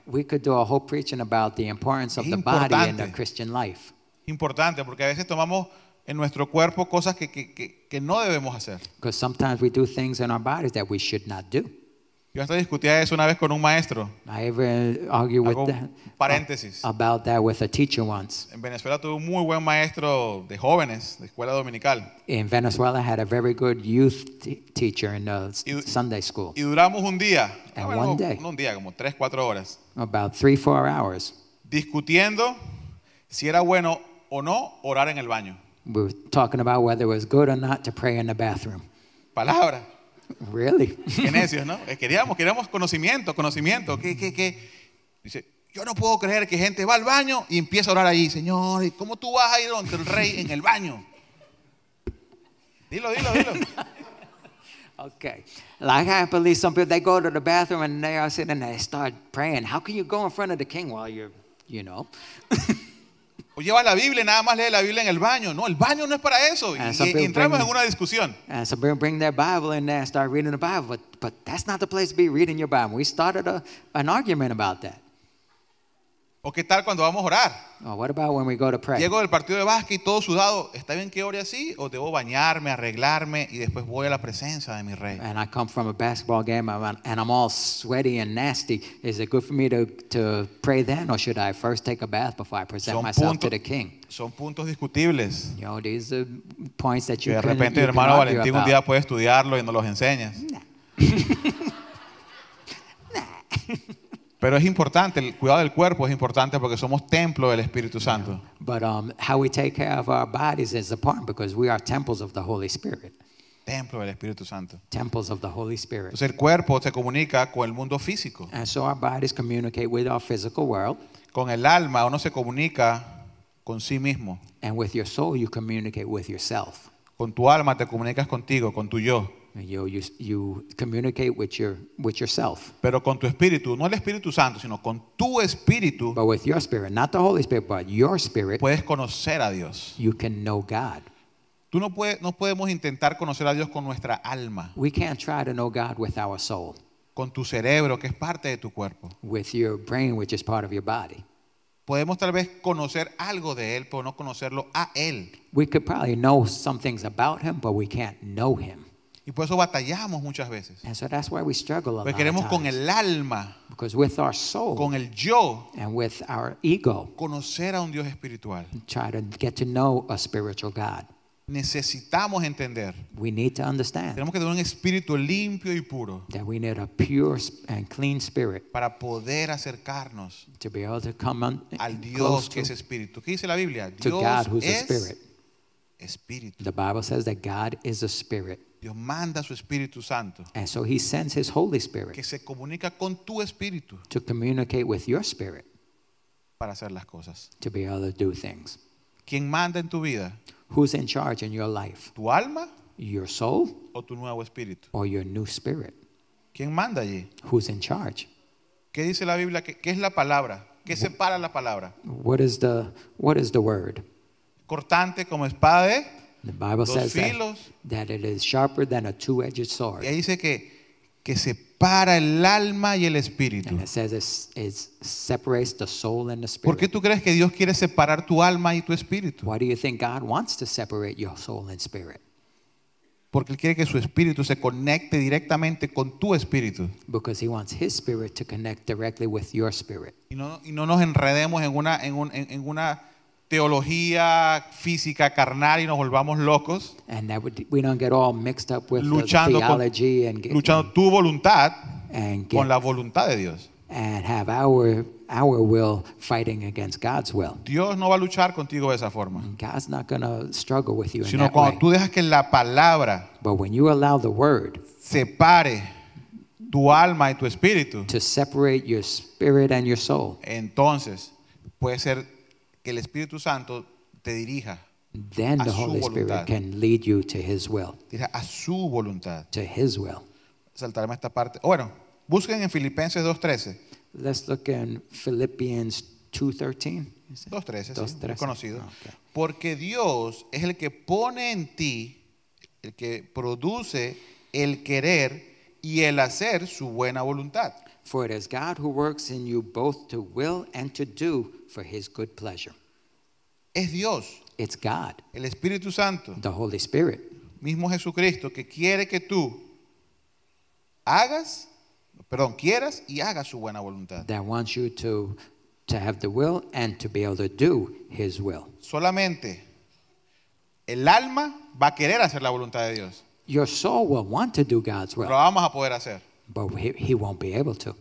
Importante, porque a veces tomamos en nuestro cuerpo cosas que, que, que, que no debemos hacer. Because sometimes we do things in our bodies that we should not do. Yo hasta discutía eso una vez con un maestro. I ever argue with that, uh, paréntesis. About that with a teacher once. En Venezuela tuve un muy buen maestro de jóvenes de escuela dominical. In Venezuela had a very good youth teacher in the y, Sunday school. Y duramos un día, And bueno, one day, un día como tres cuatro horas. About three four hours. Discutiendo si era bueno o no orar en el baño. We were talking about whether it was good or not to pray in the bathroom. Palabra. Really? Qué necios, ¿no? Queríamos, queríamos conocimiento, conocimiento. ¿Qué, qué, qué? Dice, yo no puedo creer que gente va al baño y empieza a orar allí. Señor, ¿cómo tú vas a ir ante el rey en el baño? Dilo, dilo, dilo. Okay. Like I believe some people, they go to the bathroom and they are sitting and they start praying. How can you go in front of the king while you're, you know? o lleva la Biblia y nada más lee la Biblia en el baño. No, el baño no es para eso. Y, y, entramos en una discusión. And some people bring their Bible in there and start reading the Bible, but, but that's not the place to be reading your Bible. We started a, an argument about that. ¿O qué tal cuando vamos a orar? Oh, Llego del partido de básquet y todo sudado. ¿Está bien que ore así? ¿O debo bañarme, arreglarme y después voy a la presencia de mi rey? son puntos, discutibles. de repente hermano Valentín un día puede estudiarlo y no los enseñas. Pero es importante, el cuidado del cuerpo es importante porque somos templo del Espíritu Santo. But um, how we take care of our bodies is important because we are temples of the Holy Spirit. Templo del Espíritu Santo. Temples of the Holy Spirit. Entonces el cuerpo se comunica con el mundo físico. And so our bodies communicate with our physical world. Con el alma uno se comunica con sí mismo. And with your soul you communicate with yourself. Con tu alma te comunicas contigo, con tu yo. You, you, you communicate with your, with yourself. Pero con tu espíritu, no el Espíritu Santo, sino con tu espíritu. But with your spirit, not the Holy Spirit, but your spirit. Puedes conocer a Dios. You can know God. Tú no, puede, no podemos intentar conocer a Dios con nuestra alma. We can't try to know God with our soul. Con tu cerebro, que es parte de tu cuerpo. With your brain, which is part of your body. Podemos tal vez conocer algo de él, pero no conocerlo a él. We could probably know some things about him, but we can't know him. Y por eso batallamos muchas veces. we struggle Porque queremos con el alma, with our soul, con el yo, conocer a un Dios espiritual. Necesitamos entender. We need to understand Tenemos que tener un espíritu limpio y puro that we need a pure and clean spirit para poder acercarnos to be able to come al Dios que es espíritu. ¿Qué dice la Biblia? Dios es espíritu. The Bible says that God is a spirit. Dios manda su Espíritu Santo. Que se comunica con tu espíritu to communicate with your spirit para hacer las cosas. to ¿Quién manda en tu vida? ¿Tu alma Your soul o tu nuevo espíritu? or ¿Quién manda allí? Who's ¿Qué dice la Biblia? ¿Qué, es la palabra? ¿Qué separa la palabra? What is the word? Cortante como espada de The Bible says that, that, it is sharper than a two-edged sword. Y dice que que separa el alma y el espíritu. And it says it's, it's separates the soul and the spirit. ¿Por qué tú crees que Dios quiere separar tu alma y tu espíritu? Why do you think God wants to separate your soul and spirit? Porque él quiere que su espíritu se conecte directamente con tu espíritu. Because he wants his spirit to connect directly with your spirit. Y no, y no nos enredemos en una en, un, en, en una teología física carnal y nos volvamos locos. luchando con, luchando tu voluntad con la voluntad de Dios. Dios no va a luchar contigo de esa forma. Sino cuando tú dejas que la palabra separe tu alma y tu espíritu. Entonces puede ser que el Espíritu Santo te dirija then the Holy Spirit can A su voluntad. To His will. Saltarme esta parte. Bueno, busquen en Filipenses 2:13. Let's look in Philippians 2:13. 2:13, conocido. Ah, Porque Dios es el que pone en ti, el que produce el querer y el hacer su buena voluntad. For it is God who works in you both to will and to do for his good pleasure. Es Dios. It's God. El Espíritu Santo. The Holy Spirit. Mismo Jesucristo que quiere que tú hagas, perdón, quieras y hagas su buena voluntad. That wants you to to have the will and to be able to do his will. Solamente el alma va a querer hacer la voluntad de Dios. Your soul will want to do God's will. Lo vamos a poder hacer. But he, he won't be able to.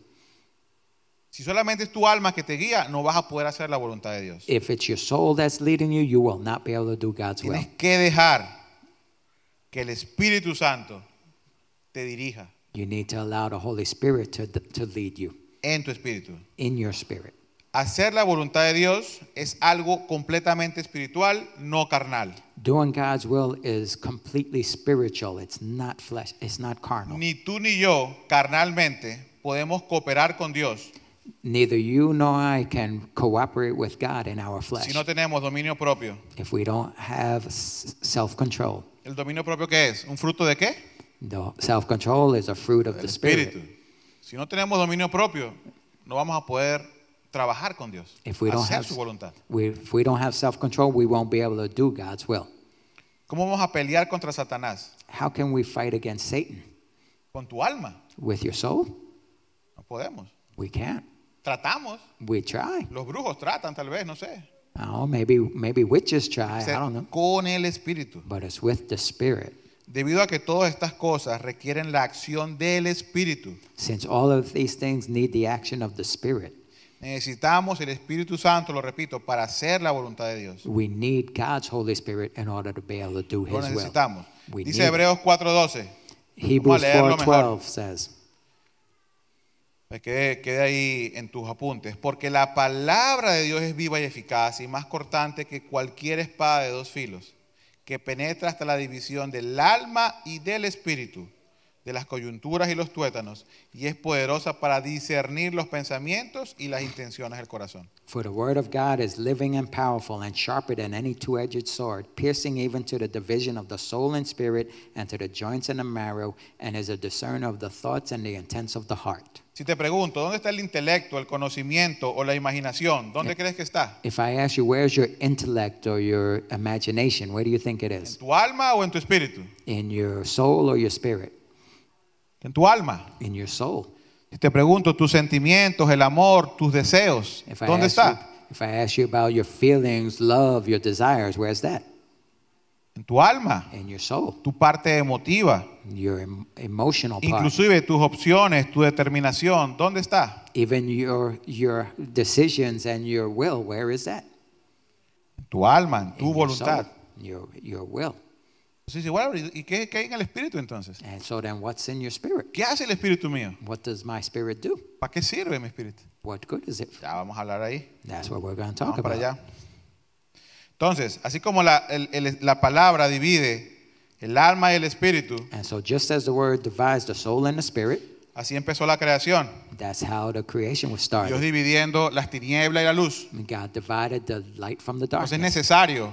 Si solamente es tu alma que te guía, no vas a poder hacer la voluntad de Dios. If it's your soul that's leading you, you will not be able to do God's will. Tienes que dejar que el Espíritu Santo te dirija. You need to allow the Holy Spirit to, to lead you. En tu espíritu. In your spirit. Hacer la voluntad de Dios es algo completamente espiritual, no carnal. Doing God's will is completely spiritual. It's not flesh, it's not carnal. Ni tú ni yo carnalmente podemos cooperar con Dios neither you nor I can cooperate with God in our flesh. Si no tenemos dominio propio. If we don't have self-control. El dominio propio qué es? ¿Un fruto de qué? No, self-control is a fruit of the the If spirit. Si no tenemos dominio propio, no vamos a poder trabajar con Dios. If we don't hacer have, su voluntad. We, if we don't have self-control, we won't be able to do God's will. ¿Cómo vamos a pelear contra Satanás? How can we fight against Satan? Con tu alma. With your soul? No podemos. We can't. Tratamos. We try. Los brujos tratan, tal vez, no sé. Oh, maybe, maybe witches try. I don't know. Con el Espíritu. But it's with the Spirit. Debido a que todas estas cosas requieren la acción del Espíritu. Since all of these things need the action of the Spirit. Necesitamos el Espíritu Santo, lo repito, para hacer la voluntad de Dios. We need God's Holy Spirit in order to be able to do His lo necesitamos. Dice Hebreos 4:12. Hebrews 4:12 says quede ahí en tus apuntes. Porque la palabra de Dios es viva y eficaz y más cortante que cualquier espada de dos filos, que penetra hasta la división del alma y del espíritu de las coyunturas y los tuétanos, y es poderosa para discernir los pensamientos y las intenciones del corazón. For the word of God is living and powerful and sharper than any two-edged sword, piercing even to the division of the soul and spirit and to the joints and the marrow, and is a discerner of the thoughts and the intents of the heart. Si te pregunto, ¿dónde está el intelecto, el conocimiento o la imaginación? ¿Dónde if, crees que está? If I ask you where's your intellect or your imagination, where do you think it is? ¿En tu alma o en tu espíritu? In your soul or your spirit? en tu alma. In your soul. Si te pregunto tus sentimientos, el amor, tus deseos, ¿dónde está? Si if I ask you about your feelings, love, your desires, En tu alma, In your soul. tu parte emotiva, your em, emotional part. inclusive tus opciones, tu determinación, ¿dónde está? Even your your decisions and your will, En tu alma, en tu voluntad. Your, soul, your, your will. Entonces dice, wow, ¿y qué, qué hay en el espíritu entonces? And so then what's in your spirit? ¿Qué hace el espíritu mío? What does my spirit do? ¿Para qué sirve mi espíritu? What good is it? Ya vamos a hablar ahí. That's what we're going to talk Vamos para about. allá. Entonces, así como la, el- el- la palabra divide el alma y el espíritu, And so just as the word divides the soul and the spirit, así empezó la creación. that's how the creation was started. Dios dividiendo las tinieblas y la luz. God divided the light from the Entonces es necesario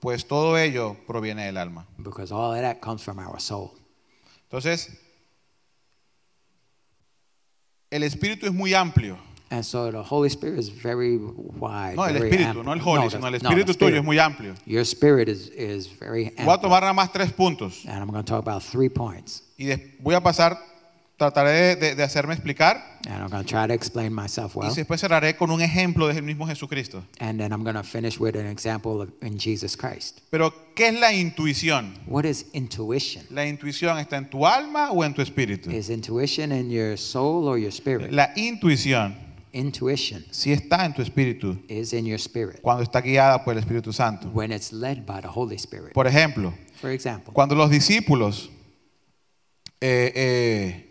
pues todo ello proviene del alma. because all of that comes from our soul. Entonces, el espíritu es muy amplio. And so the Holy Spirit is very wide. No, el espíritu, no el Holy, sino el the- no, espíritu tuyo es muy amplio. Your spirit is, is very ample. Voy a tomar nada más tres puntos And I'm going to talk about three points. y voy a pasar Trataré de, hacerme explicar. Y después cerraré con un ejemplo del mismo Jesucristo. Pero ¿qué es la intuición? intuition? La intuición está en tu alma o en tu espíritu. La intuición si está en tu espíritu cuando está guiada por el Espíritu Santo por ejemplo cuando los discípulos eh, eh,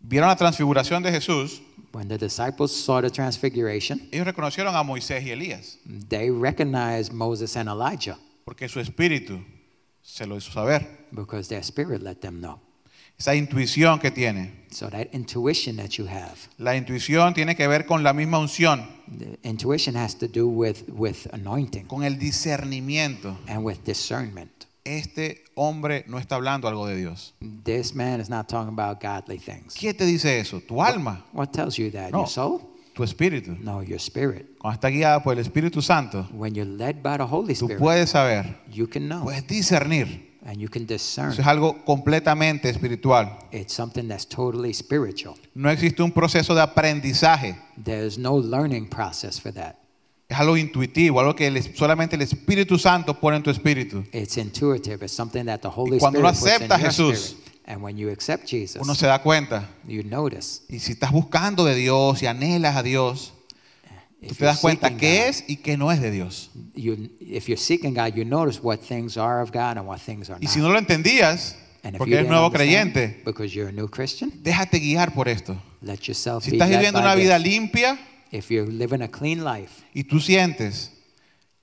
vieron la transfiguración de Jesús, when the disciples saw the transfiguration, ellos reconocieron a Moisés y Elías, they recognized Moses and Elijah porque su espíritu se lo hizo saber. because their spirit let them know. Esa intuición que tiene, So that intuition that you have, la intuición tiene que ver con la misma unción, the intuition has to do with with anointing con el discernimiento. and with discernment este hombre no está hablando algo de Dios. This man is not talking about godly things. ¿Qué te dice eso? Tu alma. What, tells you that? No. Your soul? Tu espíritu. No, your spirit. Cuando está guiada por el Espíritu Santo, When you're led by the Holy Spirit, tú puedes saber, you can know, puedes discernir. And you can discern. Eso es algo completamente espiritual. It's something that's totally spiritual. No existe un proceso de aprendizaje. There's no learning process for that. Es algo intuitivo, algo que solamente el Espíritu Santo pone en tu espíritu. It's intuitive. It's something y cuando lo Jesús, uno se da cuenta. Y si estás buscando de Dios y anhelas a Dios, tú te das cuenta qué es y qué no es de Dios. Y si no lo entendías, porque eres nuevo creyente, déjate guiar por esto. si estás viviendo una vida limpia, If you're living a clean life, y tú sientes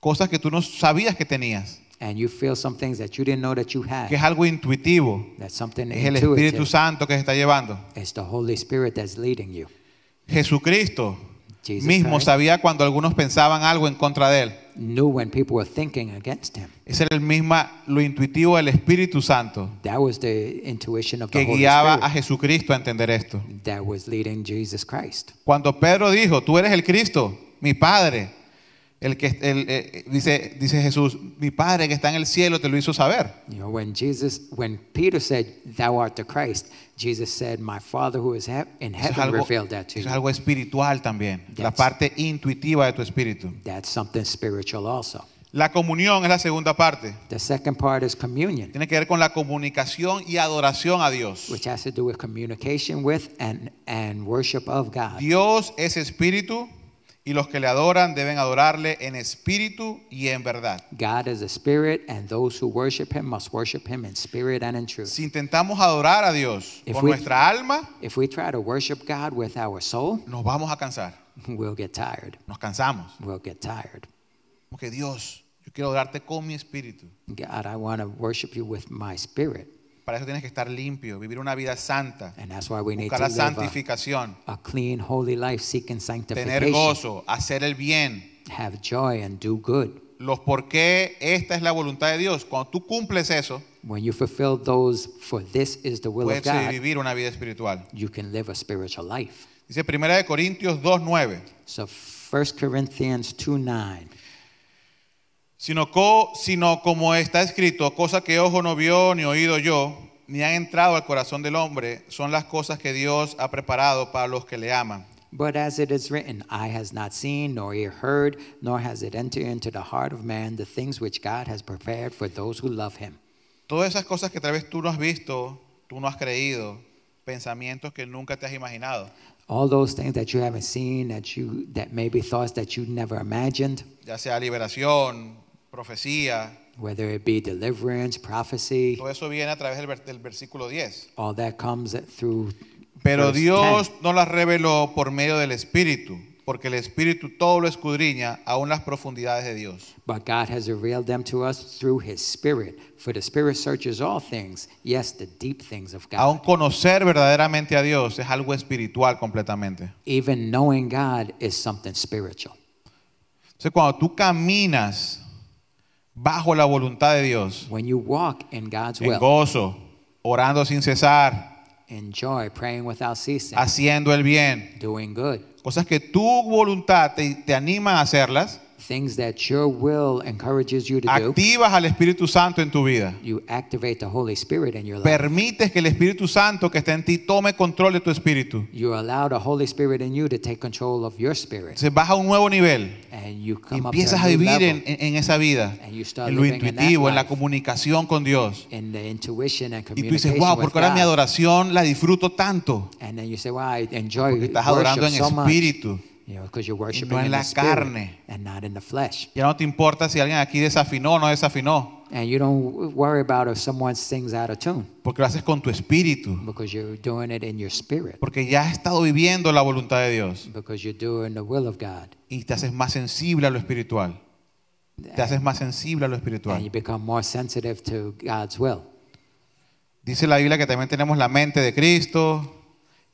cosas que tú no sabías que tenías, and you feel some things that you didn't know that you had, que es algo intuitivo, that's something es el intuitive. Espíritu Santo que se está llevando. It's the Holy Spirit that's leading you. Jesucristo mismo sabía cuando algunos pensaban algo en contra de él. when people were thinking against him. Ese era el mismo lo intuitivo del Espíritu Santo. que guiaba a Jesucristo a entender esto. Cuando Pedro dijo, "Tú eres el Cristo, mi Padre." El que, el, eh, dice, dice Jesús, mi Padre que está en el cielo te lo hizo saber. You know, when Jesus, when Peter said, "Thou art the Christ," Jesus said, "My Father who is in heaven es algo, revealed that to you." Es algo espiritual también, that's, la parte intuitiva de tu espíritu. That's something spiritual also. La comunión es la segunda parte. The second part is communion. Tiene que ver con la comunicación y adoración a Dios. Which has to do with communication with and, and worship of God. Dios es espíritu. Y los que le adoran deben adorarle en espíritu y en verdad. God is a spirit and those who worship him must worship him in spirit and in truth. Si intentamos adorar a Dios if con we, nuestra alma, if we try to worship God with our soul, nos vamos a cansar. We'll get tired. Nos cansamos. We'll get tired. Porque Dios, yo quiero adorarte con mi espíritu. God, I want to worship you with my spirit. Para eso tienes que estar limpio, vivir una vida santa. And that's why we need to la live santificación. a, a clean, holy life, seeking Tener sanctification. gozo, hacer el bien. Have joy and do good. Los por qué esta es la voluntad de Dios. Cuando tú cumples eso, When you fulfill those, for this is the will of God, vivir una vida espiritual. you can live a spiritual life. Dice 1 Corintios 2.9. So 1 Corinthians 2:9. sino, co, sino como está escrito, cosa que ojo no vio ni oído yo, ni han entrado al corazón del hombre, son las cosas que Dios ha preparado para los que le aman. Todas esas cosas que tal vez tú no has visto, tú no has creído, pensamientos que nunca te has imaginado. Ya sea liberación, profecía, prophecy, todo eso viene a través del, versículo 10. All that comes through Pero Dios no las reveló por medio del Espíritu, porque el Espíritu todo lo escudriña aún las profundidades de Dios. But God has revealed them to us through His Spirit, for the Spirit searches all things, yes, the deep things of God. Aún conocer verdaderamente a Dios es algo espiritual completamente. Even knowing God is something spiritual. Entonces cuando tú caminas bajo la voluntad de Dios. en gozo, orando sin cesar. Haciendo el bien. Cosas que tu voluntad te anima a hacerlas. Activas al Espíritu Santo en tu vida. Permites que el Espíritu Santo que está en ti tome control de tu espíritu. You Se baja a un nuevo nivel. empiezas a, vivir en, esa vida. en lo intuitivo, en la comunicación con Dios. y tú dices, wow, porque ahora mi adoración la disfruto tanto. porque estás adorando en espíritu worshiping no en la carne. Ya no te importa si alguien aquí desafinó o no desafinó. Porque lo haces con tu espíritu. Porque ya has estado viviendo la voluntad de Dios. Y te haces más sensible a lo espiritual. Te haces más sensible a lo espiritual. Dice la Biblia que también tenemos la mente de Cristo.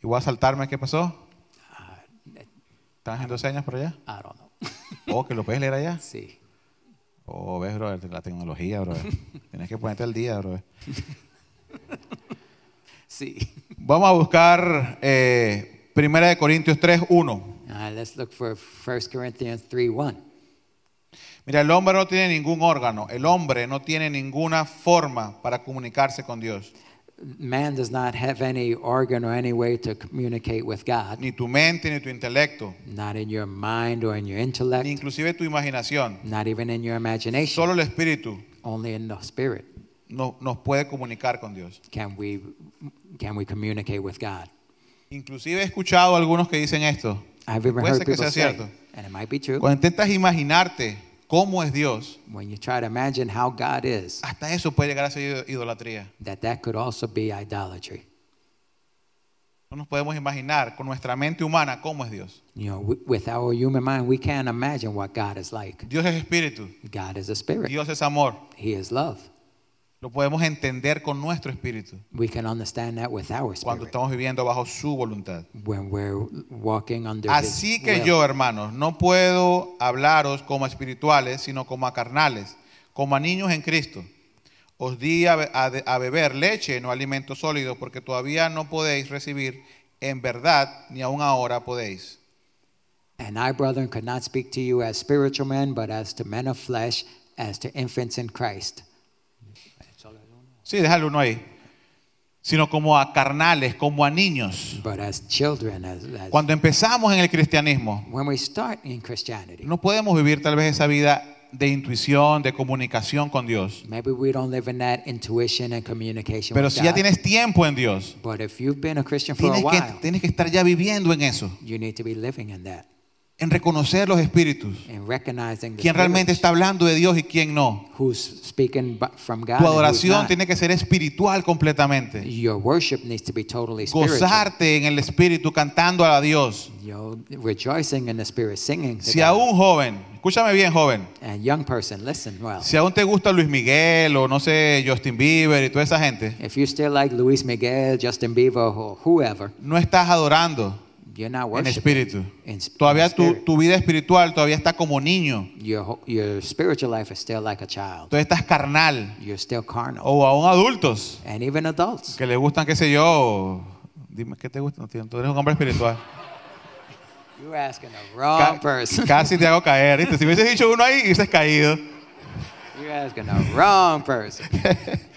Y voy a saltarme, ¿qué pasó? ¿Están haciendo señas por allá? I don't know. ¿O oh, que lo puedes leer allá? Sí. Oh, ves, bro, la tecnología, bro. Tienes que ponerte al día, bro. sí. Vamos a buscar 1 eh, Primera de Corintios 3, ah, let's look for 1 Corinthians 3.1. Mira, el hombre no tiene ningún órgano, el hombre no tiene ninguna forma para comunicarse con Dios. man does not have any organ or any way to communicate with God. Ni tu mente ni tu intelecto. Not in your mind or in your intellect. Ni inclusive tu imaginación. Not even in your imagination. Solo el espíritu. Only in the spirit. No, nos puede comunicar con Dios. Can we can we communicate with God? Inclusive he escuchado algunos que dicen esto. I've even heard que people sea say, cierto. And it might be true. Cuando intentas imaginarte cómo es Dios. When you try to imagine how God is, hasta eso puede llegar a ser idolatría. That that could also be idolatry. No nos podemos imaginar con nuestra mente humana cómo es Dios. You know, with our human mind, we can't imagine what God is like. Dios es espíritu. God is a spirit. Dios es amor. He is love. Lo podemos entender con nuestro espíritu. Cuando estamos viviendo bajo su voluntad. Así que yo, hermanos, no puedo hablaros como espirituales, sino como a carnales, como a niños en Cristo. Os di a, beber leche, no alimento sólido porque todavía no podéis recibir en verdad, ni aun ahora podéis. And brethren, could not speak to you as spiritual men, but as to men of flesh, as to infants Christ. Sí, déjalo uno ahí. Sino como a carnales, como a niños. Cuando empezamos en el cristianismo, when we in Christianity, no podemos vivir tal vez esa vida de intuición, de comunicación con Dios. Pero si ya tienes tiempo en Dios, But if been a Christian for a tienes que, estar ya viviendo en eso. you need to be living in en reconocer los espíritus. Quién realmente está hablando de Dios y quién no. Tu adoración tiene que ser espiritual completamente. Gozarte en el espíritu cantando a Dios. si a un joven, escúchame bien joven, si aún te gusta Luis Miguel o no sé, Justin Bieber y toda esa gente, no estás adorando. You're not en espíritu. todavía tu, tu, vida espiritual todavía está como niño. Your, your spiritual life is still like a child. Todavía estás carnal. You're still carnal. O aún adultos. And even adults. Que les gustan, qué sé yo. Dime, ¿qué te gusta? No Tú eres un hombre espiritual. You're asking the wrong person. Casi te hago caer, ¿viste? Si me hubieses dicho uno ahí, hubieses caído. You're asking the wrong person.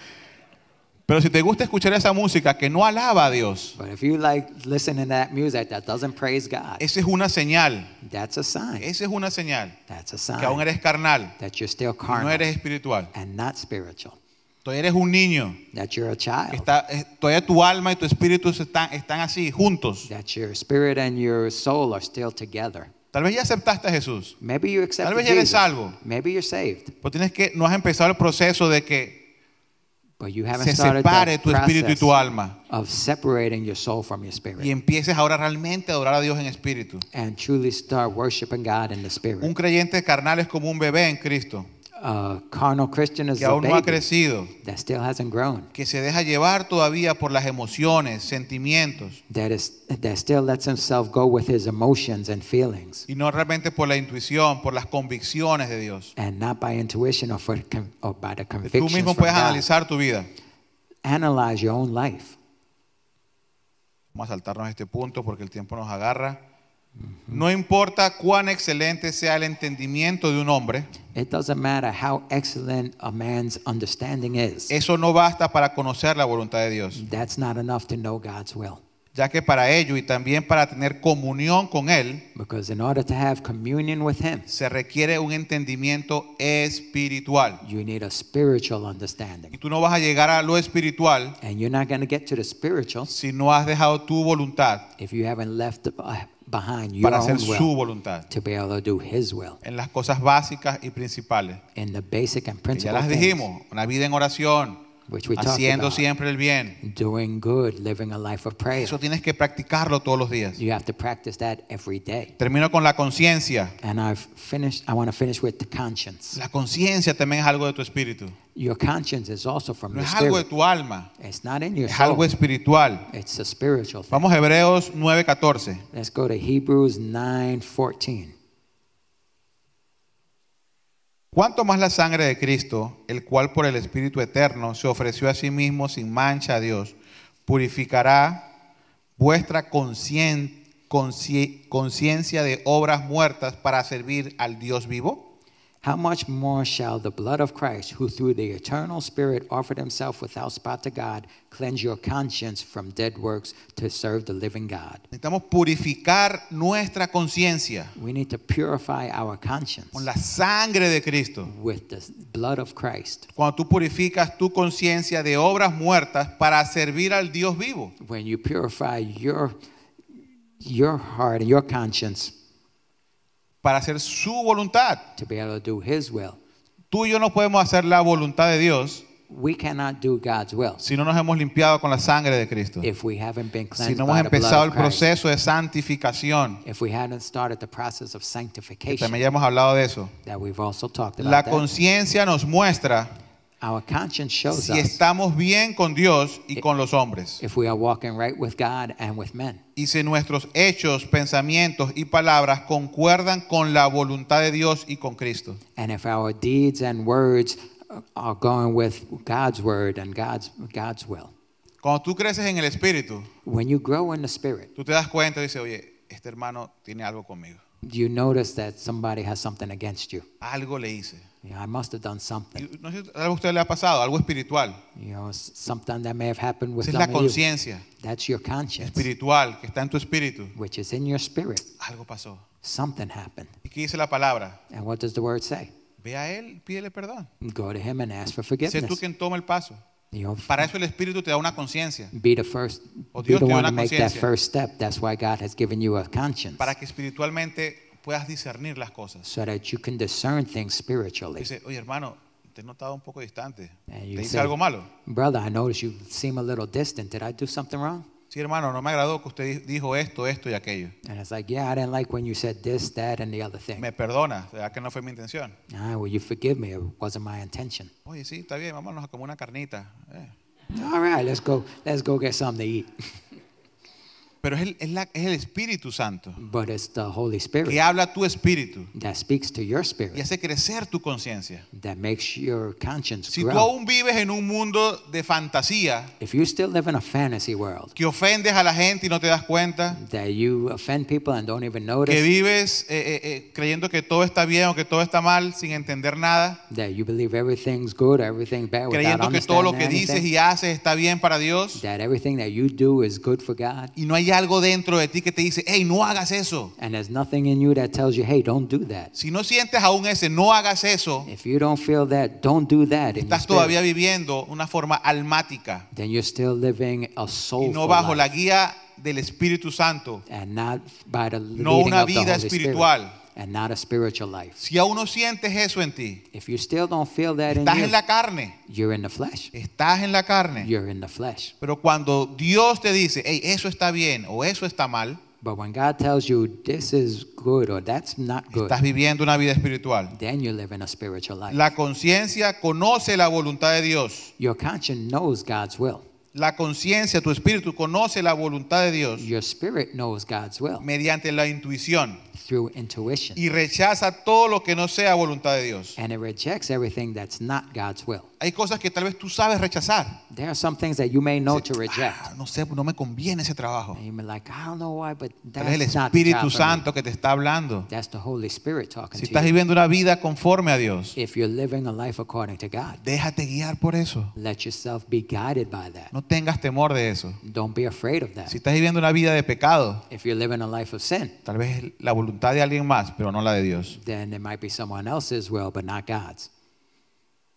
Pero si te gusta escuchar esa música que no alaba a Dios, if you like listening that music that doesn't praise God, esa es una señal. That's a sign. Esa es una señal. That's a sign. Que aún eres carnal. That you're still carnal. No eres espiritual. And not spiritual. Todavía eres un niño. That you're a child. Que está, todavía tu alma y tu espíritu están, están así, juntos. That your spirit and your soul are still together. Tal vez ya aceptaste a Jesús. Maybe you accepted Tal vez ya eres salvo. Maybe you're saved. Pero tienes que, no has empezado el proceso de que But you haven't se started separe tu espíritu y tu alma. Of separating your soul from your spirit. Y empieces ahora realmente a adorar a Dios en espíritu. And truly start worshiping God in the spirit. Un creyente carnal es como un bebé en Cristo carnal que aún no ha crecido, que se deja llevar todavía por las emociones, sentimientos, feelings, y no realmente por la intuición, por las convicciones de Dios. Tú mismo puedes analizar tu vida. life. Vamos a saltarnos este punto porque el tiempo nos agarra. No importa cuán excelente sea el entendimiento de un hombre. It doesn't matter how excellent a man's understanding is. Eso no basta para conocer la voluntad de Dios. That's not enough to know God's will. Ya que para ello y también para tener comunión con él, Because in order to have communion with him, se requiere un entendimiento espiritual. You need a spiritual understanding. Y tú no vas a llegar a lo espiritual. And you're not going to get to the spiritual. Si no has dejado tu voluntad. If you haven't left the, uh, para hacer su voluntad en las cosas básicas y principales. ya las dijimos, una vida en oración, which we haciendo about, siempre el bien. Doing good, living a life of prayer. Eso tienes que practicarlo todos los días. You have to practice that every day. Termino con la conciencia. And I've finished, I want to finish with the conscience. La conciencia también es algo de tu espíritu. Your conscience is also from no the es algo de tu alma. It's not in your es soul. espiritual. It's a spiritual thing. Vamos a Hebreos 9:14. Let's go to Hebrews 9:14. ¿Cuánto más la sangre de Cristo, el cual por el Espíritu Eterno se ofreció a sí mismo sin mancha a Dios, purificará vuestra conciencia de obras muertas para servir al Dios vivo? how much more shall the blood of Christ, who through the eternal Spirit offered himself without spot to God, cleanse your conscience from dead works to serve the living God? Necesitamos purificar nuestra conciencia. We need to purify our conscience. Con la sangre de Cristo. With the blood of Christ. Cuando tú purificas tu conciencia de obras muertas para servir al Dios vivo. When you purify your your heart and your conscience para hacer su voluntad. Tú y yo no podemos hacer la voluntad de Dios. Si no nos hemos limpiado con la sangre de Cristo. si no hemos empezado el proceso de santificación. If también ya hemos hablado de eso. la conciencia nos muestra Our conscience shows si estamos bien con Dios y con los hombres. If we are walking right with God and with men. Y si nuestros hechos, pensamientos y palabras concuerdan con la voluntad de Dios y con Cristo. And if our deeds and words are going with God's word and God's God's will. Cuando tú creces en el espíritu, when you grow in the spirit, tú te das cuenta y dices, "Oye, este hermano tiene algo conmigo." You notice that somebody has something against you. Algo le hice. I must have done something. No sé, algo a usted le ha pasado, algo espiritual. You know, something that may have happened with Esa es la conciencia That's your conscience, espiritual que está en tu espíritu. which is in your spirit. Algo pasó. Something happened. ¿Y qué dice la palabra? And what does the word say? Ve a él, pídele perdón. Go to him and ask for Sé tú forgiveness. quien toma el paso. You know, Para eso el espíritu te da una conciencia. be the first, O be the te one to una make that first step. That's why God has given you a conscience. Para que espiritualmente puedas discernir las cosas. So that you can discern things spiritually. Dice, oye hermano, te he notado un poco distante. ¿Te hice say, algo malo? Brother, I noticed you seem a little distant. Did I do something wrong? Sí, hermano, no me agradó que usted dijo esto, esto y aquello. And it's like, yeah, I didn't like when you said this, that, and the other thing. Me perdona, ya que no fue mi intención? Ah, well, you forgive me. It wasn't my intention. Oye, sí, está bien, vámonos a comer una carnita. Eh. All right, let's go. Let's go get something to eat. Pero es el, es, la, es el Espíritu Santo But it's the Holy Spirit. que habla tu espíritu that speaks to your spirit. y hace crecer tu conciencia. that makes your conscience Si tú aún vives en un mundo de fantasía, If you still live in a fantasy world que ofendes a la gente y no te das cuenta, that you offend people and don't even notice. que vives eh, eh, eh, creyendo que todo está bien o que todo está mal sin entender nada, that you believe everything's good, everything bad without understanding creyendo que todo lo que dices anything, y haces está bien para Dios that everything that you do is good for God, y no hay algo dentro de ti que te dice, hey, no hagas eso. And there's nothing in you that tells you, hey, don't do that. Si no sientes aún ese, no hagas eso. If you don't feel that, don't do that. Estás todavía viviendo una forma almática. Then you're still living a soul y no bajo life. la guía del Espíritu Santo. And not by the no una vida espiritual. Spirit. and not a spiritual life. Si aún no sientes eso en ti, if you still don't feel that estás in you, en la carne. You're in the flesh. Estás en la carne. You're in the flesh. Pero cuando Dios te dice, hey, eso está bien o eso está mal, But when God tells you this is good or that's not good, estás viviendo una vida espiritual. Then you live in a spiritual life. La conciencia conoce la voluntad de Dios. Your conscience knows God's will. La conciencia, tu espíritu conoce la voluntad de Dios. Your spirit knows God's will mediante la intuición through intuition. y rechaza todo lo que no sea voluntad de Dios. And it rejects everything that's not God's will. Hay cosas que tal vez tú sabes rechazar. There are some things that you may know to reject. Ah, no sé, no me conviene ese trabajo. like, I don't know why, but that's el Espíritu Santo que te está hablando. That's the Holy Spirit talking si to estás viviendo una vida conforme a Dios, If you're living a life according to God, déjate guiar por eso. Let yourself be guided by that. No tengas temor de eso. Don't be afraid of that. Si estás viviendo una vida de pecado, If you're living a life of sin, tal vez la voluntad de alguien más, pero no la de Dios. Then it might be someone else's will, but not God's.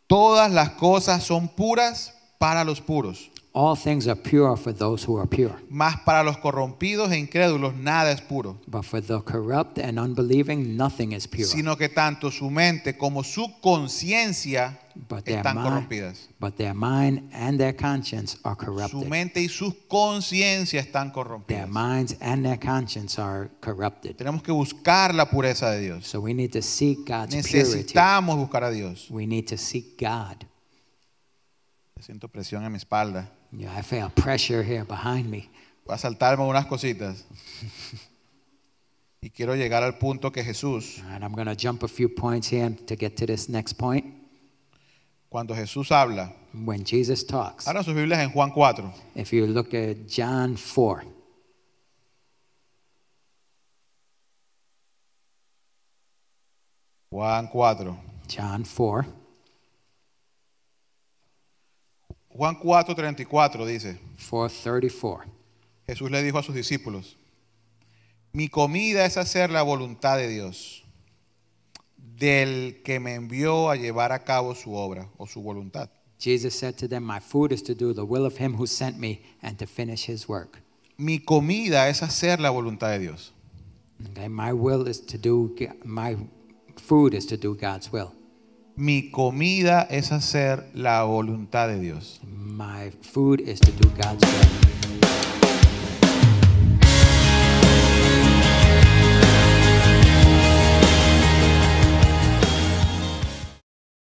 Todas las cosas son puras para los puros, All things are pure for those who are pure. Mas para los corrompidos e incrédulos nada es puro. But for the corrupt and unbelieving nothing is pure. Sino que tanto su mente como su conciencia están mind, corrompidas. But their mind and their conscience are corrupted. Su mente y su conciencia están corrompidas. Their minds and their conscience are corrupted. Tenemos que buscar la pureza de Dios. So we need to seek God's Necesitamos purity. buscar a Dios. We need to seek God. Siento presión en mi espalda. Yeah, I feel pressure here behind me. Voy a saltarme unas cositas. y quiero llegar al punto que Jesús. And I'm going to jump a few points here to get to this next point. Cuando Jesús habla. When Jesus talks. Ahora sus Biblias en Juan 4. If you look at John 4. Juan 4. John 4. Juan 4:34 dice. 4:34. Jesús le dijo a sus discípulos, mi comida es hacer la voluntad de Dios, del que me envió a llevar a cabo su obra o su voluntad. Jesus said to them, my food is to do the will of him who sent me and to finish his work. Mi comida es hacer la voluntad de Dios. my will is to do my food is to do God's will. Mi comida es hacer la voluntad de Dios. My food is to do